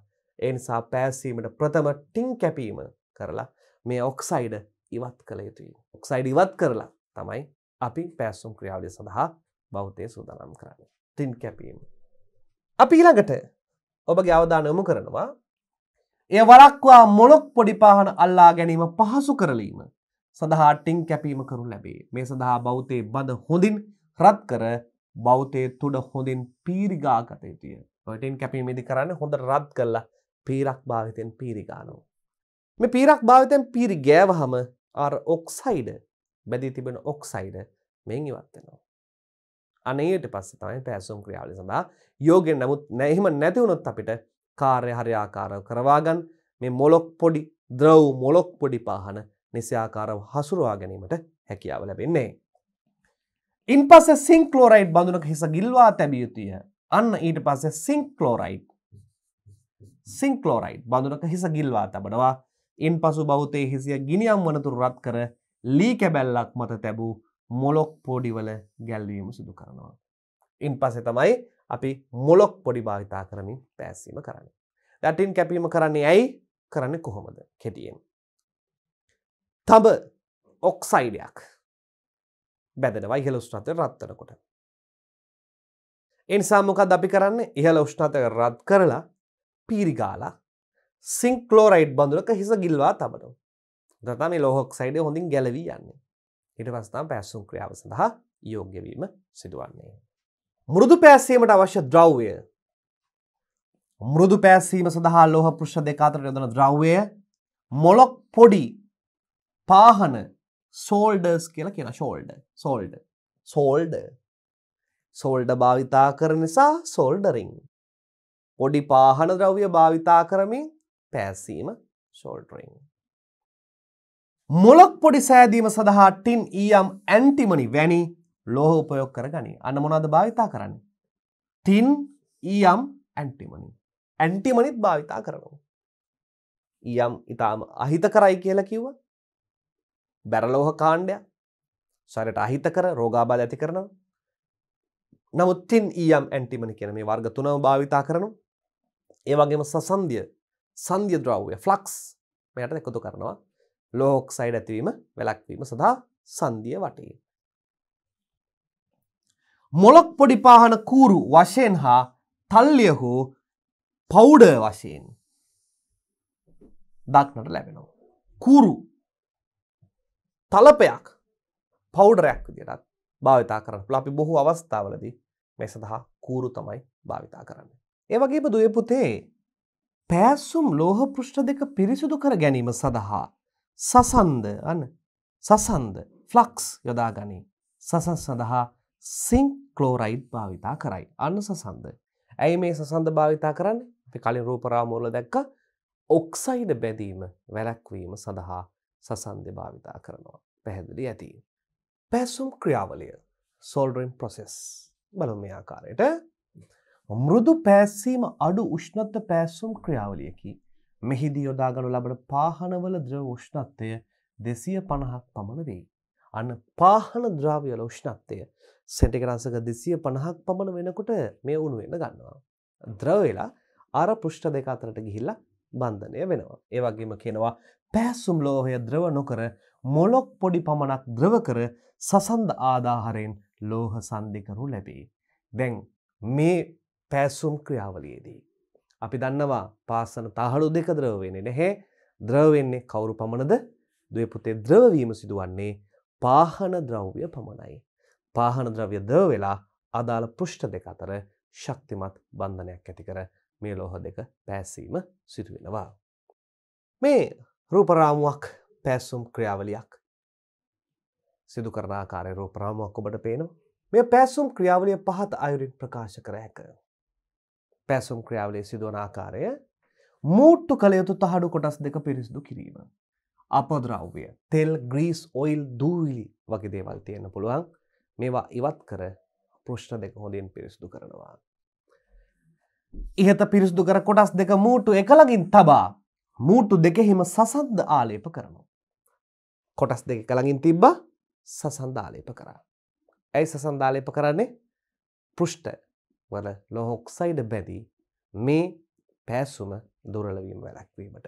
ඒ නිසා පෑසීමට ප්‍රථම ටිං කැපීම කරලා මේ ඔක්සයිඩ ඉවත් කළ යුතුයි. ඔක්සයිඩ ඉවත් කරලා තමයි අපි පෑසුම් ක්‍රියාවලිය සඳහා බෞතය සූදානම් කරන්න. ටින් කැපීම. අපි ඊළඟට ඔබගේ අවධාන යොමු කරනවා එය වලක්වා මොලොක් පොඩිපාහන අල්ලා ගැනීම පහසු කරලීම සඳහා ටිං කැපීම කරු ලැබේ මේ සඳහා බෞතය බඳ හොඳින් රත් කර බෞතය තුඩ හොඳින් පීරිගාකත යුතුය ඔටන් කැපීමේදි කරන්න හොඳ රත් කල්ලා පීරක් භාවිතයෙන් පීරිගානෝ. මේ පීරක් භාවිතයෙන් පීරි ගෑවහම ආර් ඔක්සයිඩ බැදී තිබෙන ඔක්සයිඩ මෙං ඉවත්වෙනවා. අනේට පස්ස තමයි පැසුම් ක්‍රියාවලි සඳහා යෝගෙන් නමුත් නැහිම නැතිවුණොත් අපිට කාර්ය හරියාකාරව කරවාගන් මේ මොලොක් පොඩි ද්‍රව් මොලොක් පොඩි පාහන නිසාආකාරව හසුරවා ගැනීමට හැකියාව ලැබෙන්නේ. ඉන් පස්සේ සිංක් ක්ලෝරයිඩ් බඳුනක හිස ගිල්වා තැබිය යුතුය. අන්න ඊට පස්සේ සිංක් ක්ලෝරයිඩ් සිංක් ක්ලෝරයිඩ් බඳුනක හිස ගිල්වා තබනවා. ඉන්පසු බෞතේ හිසිය ගිනියම් වනතුරු රත් කර ලී කැබැල්ලක් මත තැබූ මොලොක් පොඩිවල ගැල්වීම සිදු කරනවා. ඉන් පසේ තමයි අපි මොලොක් පොඩි භාවිතා කරමින් පැසීම කරන්න. දැටින් කැපීම කරන්නේ ඇයි කරන්න කොහොමද කෙටියෙන්. තබ ඔක්සයිඩයක් බැදෙනවා ඉහළ උෂ්ණතය රත් වෙනකොට. ඒ නිසා මොකද අපි කරන්නේ? ඉහළ උෂ්ණතය රත් කරලා පීරි ගාලා සිංක් ක්ලෝරයිඩ් බඳුරක හිස ගිල්වා තබනවා. දතා මේ ලෝහොක්සයිඩය හොඳින් ගැලවී යන්නේ. ඊට පස්ථම් පැසුම් ක්‍රියාව සඳහා යෝග්‍යවීම සිදුවන්නේ. මුරුදු පෑසීමට අවශ්‍ය ද්‍රව්වය මුරුදු පෑසීම සඳහා ලෝහ පෘෂ්ෂ දෙකාතර යොදන ද්‍රව්වය මොලොක් පොඩි පාහන සෝල්ඩර්ස් කියලා කියෙන ශෝල්ඩ සෝල්ඩ සෝල්ඩ සෝල්ඩ භාවිතා කර නිසා සෝල්ඩරිං පොඩි පාහන ද්‍රව්‍ය භාවිතා කරමින් පැසීම ශෝල්ටරිං මොලොක් පොඩි සෑදීම සඳහා ටින් ඊයම් ඇන්ටිමනි වැනි ලෝහ උපයොක් කර ගනි අන්න මොනාද භාවිතා කරන්න ටින් ඊයම් ඇන්ටිමනි ඇන්ටිමනිත් භාවිතා කරනවා ඊයම් ඉතාම අහිත කරයි කියලා කිව්වා බැරලෝහ කාණ්ඩයක් සරයට අහිතකර රෝගාබාධ ඇති කරනවා. නමුත් තින් ඊයම් ඇන්ටිමනි කියන මේ වර්ග තුනම භාවිතා කරනවා. ඒ වගේම සසන්ධිය සංධිය ද්‍රව්‍ය ෆ්ලක්ස් මෙයට එකතු කරනවා. ලෝක්සයිඩ් ඇතිවීම වැළැක්වීම සඳහා සංධිය වටේ. මොලොක් පොඩි පාහන කූරු වශයෙන් හා තල්ලිය හෝ පෞඩ වශයෙන් දක්නට ලැබෙනවා. කූරු තලපයක් පෞඩරයක් විදිටත් භාවිතා කරන්න ලාපි බොහෝ අවස්ථාවලදී මේ සඳහා කූරු තමයි භාවිතා කරන්න. ඒවගේම දුව පුතේ පෑස්සුම් ලෝහ පෘෂ්ඨ දෙක පිරිසිදු කර ගැනීම සඳහා සසන්ද අන සසන්ද ෆ්ලක්ස් යොදා ගනී සසන් සඳහා සිං කලෝරයිඩ් භාවිතා කරයි අන්න සසන්ද. ඇයි මේ සසන්ද භාවිතා කරන්න අපි කලින් රූපරාමෝල දැක්ක ඔක්සයිඩ බැදීම වැලැක්වීම සඳහා සසන්දෙ භාවිතා කරනවා පැහැදිලි ඇති. පැසුම් ක්‍රියාවලිය සෝල්ඩරින් ප්‍රොසෙස් බලු මේ ආකාරයට මෘදු පැස්සීම අඩු උෂ්ණත්ත පැස්සුම් ක්‍රියාවලියකි මෙහිදී යොදාගනු ලබන පාහනවල ද්‍රව උෂ්ණත්වය දෙසිය පණහක් පමණ වෙයි. අන්න පාහන ද්‍රාවියල උෂ්ණත්වය සෙටිකරන්සක දෙසිය පණහක් පමණ වෙනකොට මේ උුණු වෙන ගන්නවා. ද්‍රවවෙලා අර පෘෂ්ට දෙක අතරට ගිහිල්ලා බන්ධනය වෙනවා. ඒවගේම කෙනවා පෑසුම් ලෝහය ද්‍රව නොකර මොලොක් පොඩි පමණක් ද්‍රව කර සසන්ද ආදාහරයෙන් ලෝහ සන්ධිකරු ලැබේ. දැන් මේ පෑසුම් ක්‍රියාවලියේදී. අපි දන්නවා පාසන තහඩු දෙක ද්‍රවවෙන්නේ නැහැ ද්‍රවවෙන්නේ කවුරු පමණද දවපුතේ ද්‍රවවීම සිදුවන්නේ පාහන ද්‍රව්‍ය පමණයි. පාහන ද්‍රව්‍ය ද වෙලා අදාළ පෘෂ්ට දෙක අතර ශක්තිමත් බන්ධනයක් ඇතිකර මේ ලෝහ දෙක පැස්සීම සිදුවෙනවා. මේ රූපරාමුවක් පැස්සුම් ක්‍රියාවලියක් සිදු කරනාකාරය රූපරාමුවක් ඔබට පේනවා මේ පැසුම් ක්‍රියාවලිය පහත අයුරින් ප්‍රකාශ කර හැක. පැසුම් ක්‍රියාවලිය සිදුවනාකාරය මූට්ටු කළයුතු තහඩු කොටස් දෙක පිරිසිදු කිරීම. අපද්‍රව්‍ය තෙල් ග්‍රීස් ඔයිල් දූවිලි වගේ දේවල් තියෙන පුළුවන් මේවා ඉවත් කර පෘෂ්ණ දෙක හොඳින් පිරිසිදු කරනවා. ඉහත පිරිසිදු කර කොටස් දෙක මූටු එකළඟින් තබා මූටු දෙකෙහිම සසන්ද ආලේප කරනවා. කොටස් දෙක කළඟින් තිබ්බ සසන්ධාලේප කරා. ඇයි සසන්ධාලේප කරන්නේ පෘෂ්ට වල ලොහොක්සයිඩ බැදී මේ පෑසුම දුරලවීම වැලැක්වීමට.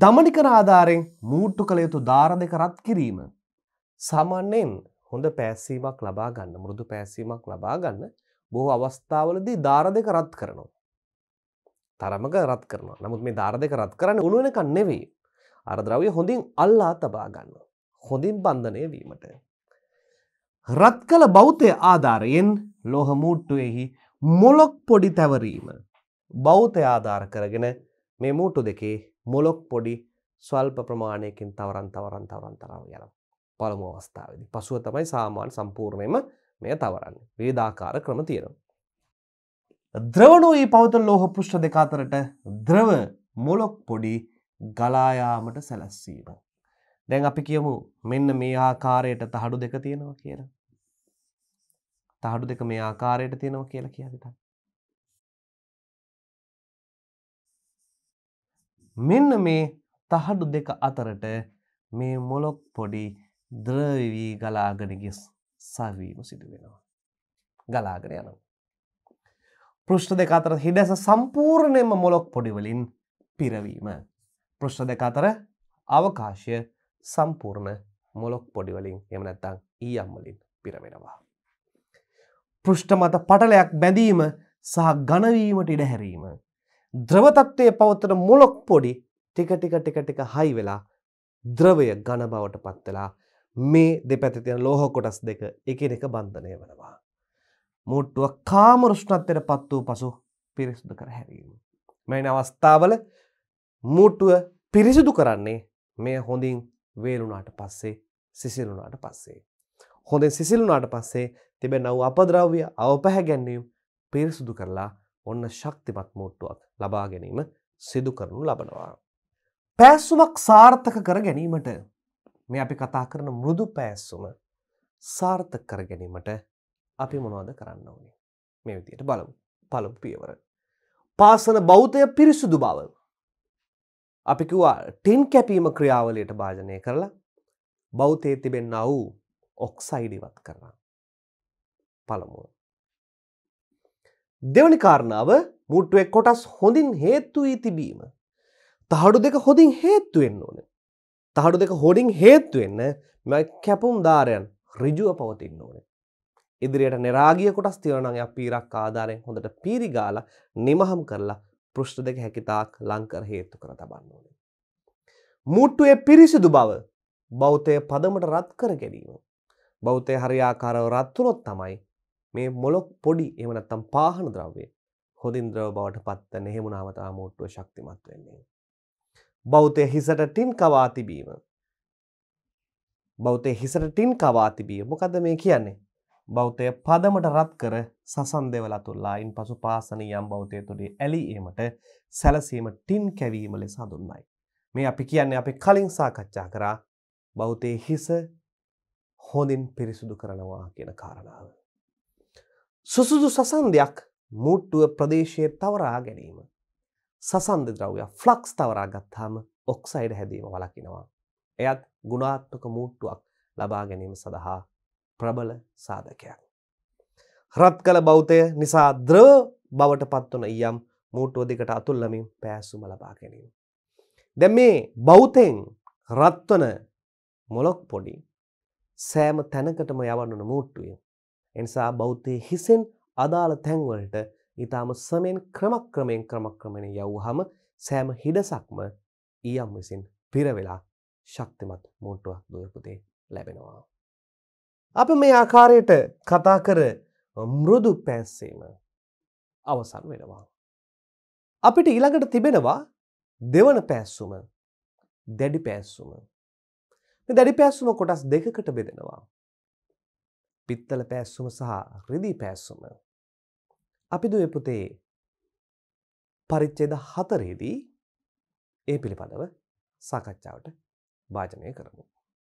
දමනිකර ආධාරෙන් මූට්ටු කළ යුතු ධාර දෙක රත් කිරීම. සමන්යෙන් හොඳ පෑසීමක් ලබා ගන්න මුරුදු පෑසීමක් ලබා ගන්න බොහෝ අවස්ථාවලදී ධාර දෙක රත් කරනවා. තරමක රත් කරනවා. නමුත් මේ ධාර දෙක රත් කරන්න උණු වෙනකන් නෙවෙයි. අර ද්‍රව්‍ය හොඳින් අල්ලා තබා ගන්නවා. හොඳින් බන්ධනය වීමට. රත් කළ බෞතය ආධාරයෙන් ලොහ මූට්ටුවෙහි මොලොක් පොඩි තැවරීම. බෞතය ආධාර කරගෙන මේ මූටු දෙකේ මොලොක් පොඩි ස්වල්ප ප්‍රමාණයකින් තවරන් තවරන් තවරන් තරව යනවා. පළමු අවස්ථාවදී. පසුව තමයි සාමාන්‍ය සම්පූර්ණයෙන්ම මෙය තවරන්නේ වේදාකාර ක්‍රම තියෙනවා. ද්‍රවනෝයේ පවත ලෝහ පෘෂ්ඨ දෙක අතරට ද්‍රව මොලොක් පොඩි ගලායාමට සැලැස්වීම. දැන් අපි කියමු මෙන්න මේ ආකාරයට තහඩු දෙක තියෙනවා කියලා. තහඩු දෙක මේ ආකාරයට තියෙනවා කියලා කියදිට. මෙන්න මේ තහඩු දෙක අතරට මේ මොලොක් පොඩි ද්‍රවවී ගලාගෙන ගිස් සවීම සිදු වෙනවා. ගලාගෙන යනවා. පෘෂ්ඨ දෙක අතර හිඩැස සම්පූර්ණයෙන්ම මොලොක් පොඩිවලින් පිරවීම. පෘෂ්ඨ දෙක අතර අවකාශය සම්පූර්ණ මොලොක් පොඩිවලින් එම නැත්තං ඊ අම්මලින් පිරවෙනවා. පෘෂ්ඨ මත පටලයක් බැඳීම සහ ගණවීමට ඉඩ හැරීම. ද්‍රවතත්වය පවත්තන මොලොක් පොඩි ටික ටික ටික ටික හයි වෙලා ද්‍රවය ගණ බවට පත්වෙලා මේ දෙපැති තියෙන ලෝහ කොටස් දෙක එකිනෙක බන්ධනය වෙනවා. මුට්ටුව කාමෘෂ්ණත්වයට පත් වූ පසු පිරිසුදු කර හැරීම. මෙයින අවස්ථාවල මුට්ටුව පිරිසිදු කරන්නේ මේ හොඳින් වේලුනාට පස්සේ සිසිලුනාට පස්සේ. හොඳින් සිසිලුනාට පස්සේ තිබෙන වූ අපද්‍රව්‍ය අවපැහැගැන්වීම් පිරිසුදු කරලා ඔන්න ශක්තිමත් මුට්ටුවක් ලබා ගැනීම සිදු කරනු ලබනවා. පැස්සුමක් සාර්ථක කර ගැනීමට මේ අපි කතා කරන මෘදු පෑස්සුම සාර්ථක කර ගැනීමට අපි මොනවද කරන්න ඕනේ මේ විදියට බලමු පළමු පියවර පාසල බෞද්ධය පිරිසුදු බව අපි කිව්වා ටින් කැපීම ක්‍රියාවලියට භාජනය කරලා බෞද්ධයේ තිබෙන්න වූ ඔක්සයිඩ් ඉවත් කරනවා පළමුව දෙවනි කාරණාව මුට්ටුවේ කොටස් හොඳින් හේතු වී තිබීම තහඩු දෙක හොඳින් හේතු වෙන්න ඕනේ තහඩු දෙක හොඩින් හේත්තුවෙන්න මෙ කැපුම් දාරයන් රිජුව පවතින්න ඕනේ. ඉදිරියට නිරාගිය කොටස් තියනනගේ පීරක් ආධාරයෙන් හොඳට පීරිගාල නිමහම් කරලා පෘෂ්ට දෙක හැකිතාක් ලංකර හේතු කර තබන්න ඕනේ. මුට්ටුවේ පිරිසිදු බව බෞතය පදමට රත් කර ගැනීම. බෞතය හරියාකාරව රත්තුනොත් තමයි මේ මොලොක් පොඩි එමනත්තම් පාහන ද්‍රව්වේ හොඳින් ද්‍රව බවට පත්ත නෙහෙමුණාවතා මුට්ටුව ශක්තිමත් වෙන්නේ. බෞද්ධය හිසට ටින් කවා තිබීම. බෞද්ධය හිසට ටින් කවා තිබීම. මොකද මේ කියන්නේ? බෞද්ධය පදමට රත් කර සසන් දෙවලා තුල්ලා ඉන් පසු පාසනීයම් බෞද්ධය තුළේ ඇලීමට සැලසීම ටින් කැවීම ලෙස හඳුන්වයි. මේ අපි කියන්නේ අපි කලින් සාකච්ඡා කරා බෞද්ධයේ හිස හොඳින් පිරිසුදු කරනවා කියන කාරණාව. සුසුදු සසන්දයක් මුට්ටුව ප්‍රදේශයේ තවරා ගැනීම. සසන්ද ද්‍රව්‍ය ෆ්ලක්ස් තවරා ගත්තාම ඔක්සයිඩ් හැදීම වලකිනවා. එයත් ගුණාත්මක මූට්ටුවක් ලබා ගැනීම සඳහා ප්‍රබල සාධකයක්. හරත් කළ බෞතය නිසා ද්‍රව බවට පත්වන යම් මූටුව දිකට අතුල්ලමින් පෑසුම ලබා ගැනීම. දැ මේ බෞතෙන් රත්වන මොලොක් පොඩි සෑම තැනකටම යවන්නන මූට්ටුවෙන්. එනිසා බෞද්ධය හිසෙන් අදාළ තැන්වලට ඊටාම සමෙන් ක්‍රමක්‍රමයෙන් ක්‍රමක්‍රමෙන යව්හම සෑම හිඩසක්ම ඊයම් විසින් පිරවෙලා ශක්තිමත් මෝටුවක් දුවපුතේ ලැබෙනවා. අප මේ ආකාරයට කතා කර මෘදු පැස්සීම අවසන් වෙනවා. අපිට ඊළඟට තිබෙනවා දෙවන පැස්සුම දැඩි පැස්සුම. දැඩි පැස්සුම කොටස් දෙකකට බෙදෙනවා. පිත්තල පැස්සුම සහ රිදී පැස්සුම. අපි දුව පුතේ පරිච්චේද හතරේදී ඒ පිළිබඳව සාකච්ඡාවට භාජනය කරමු.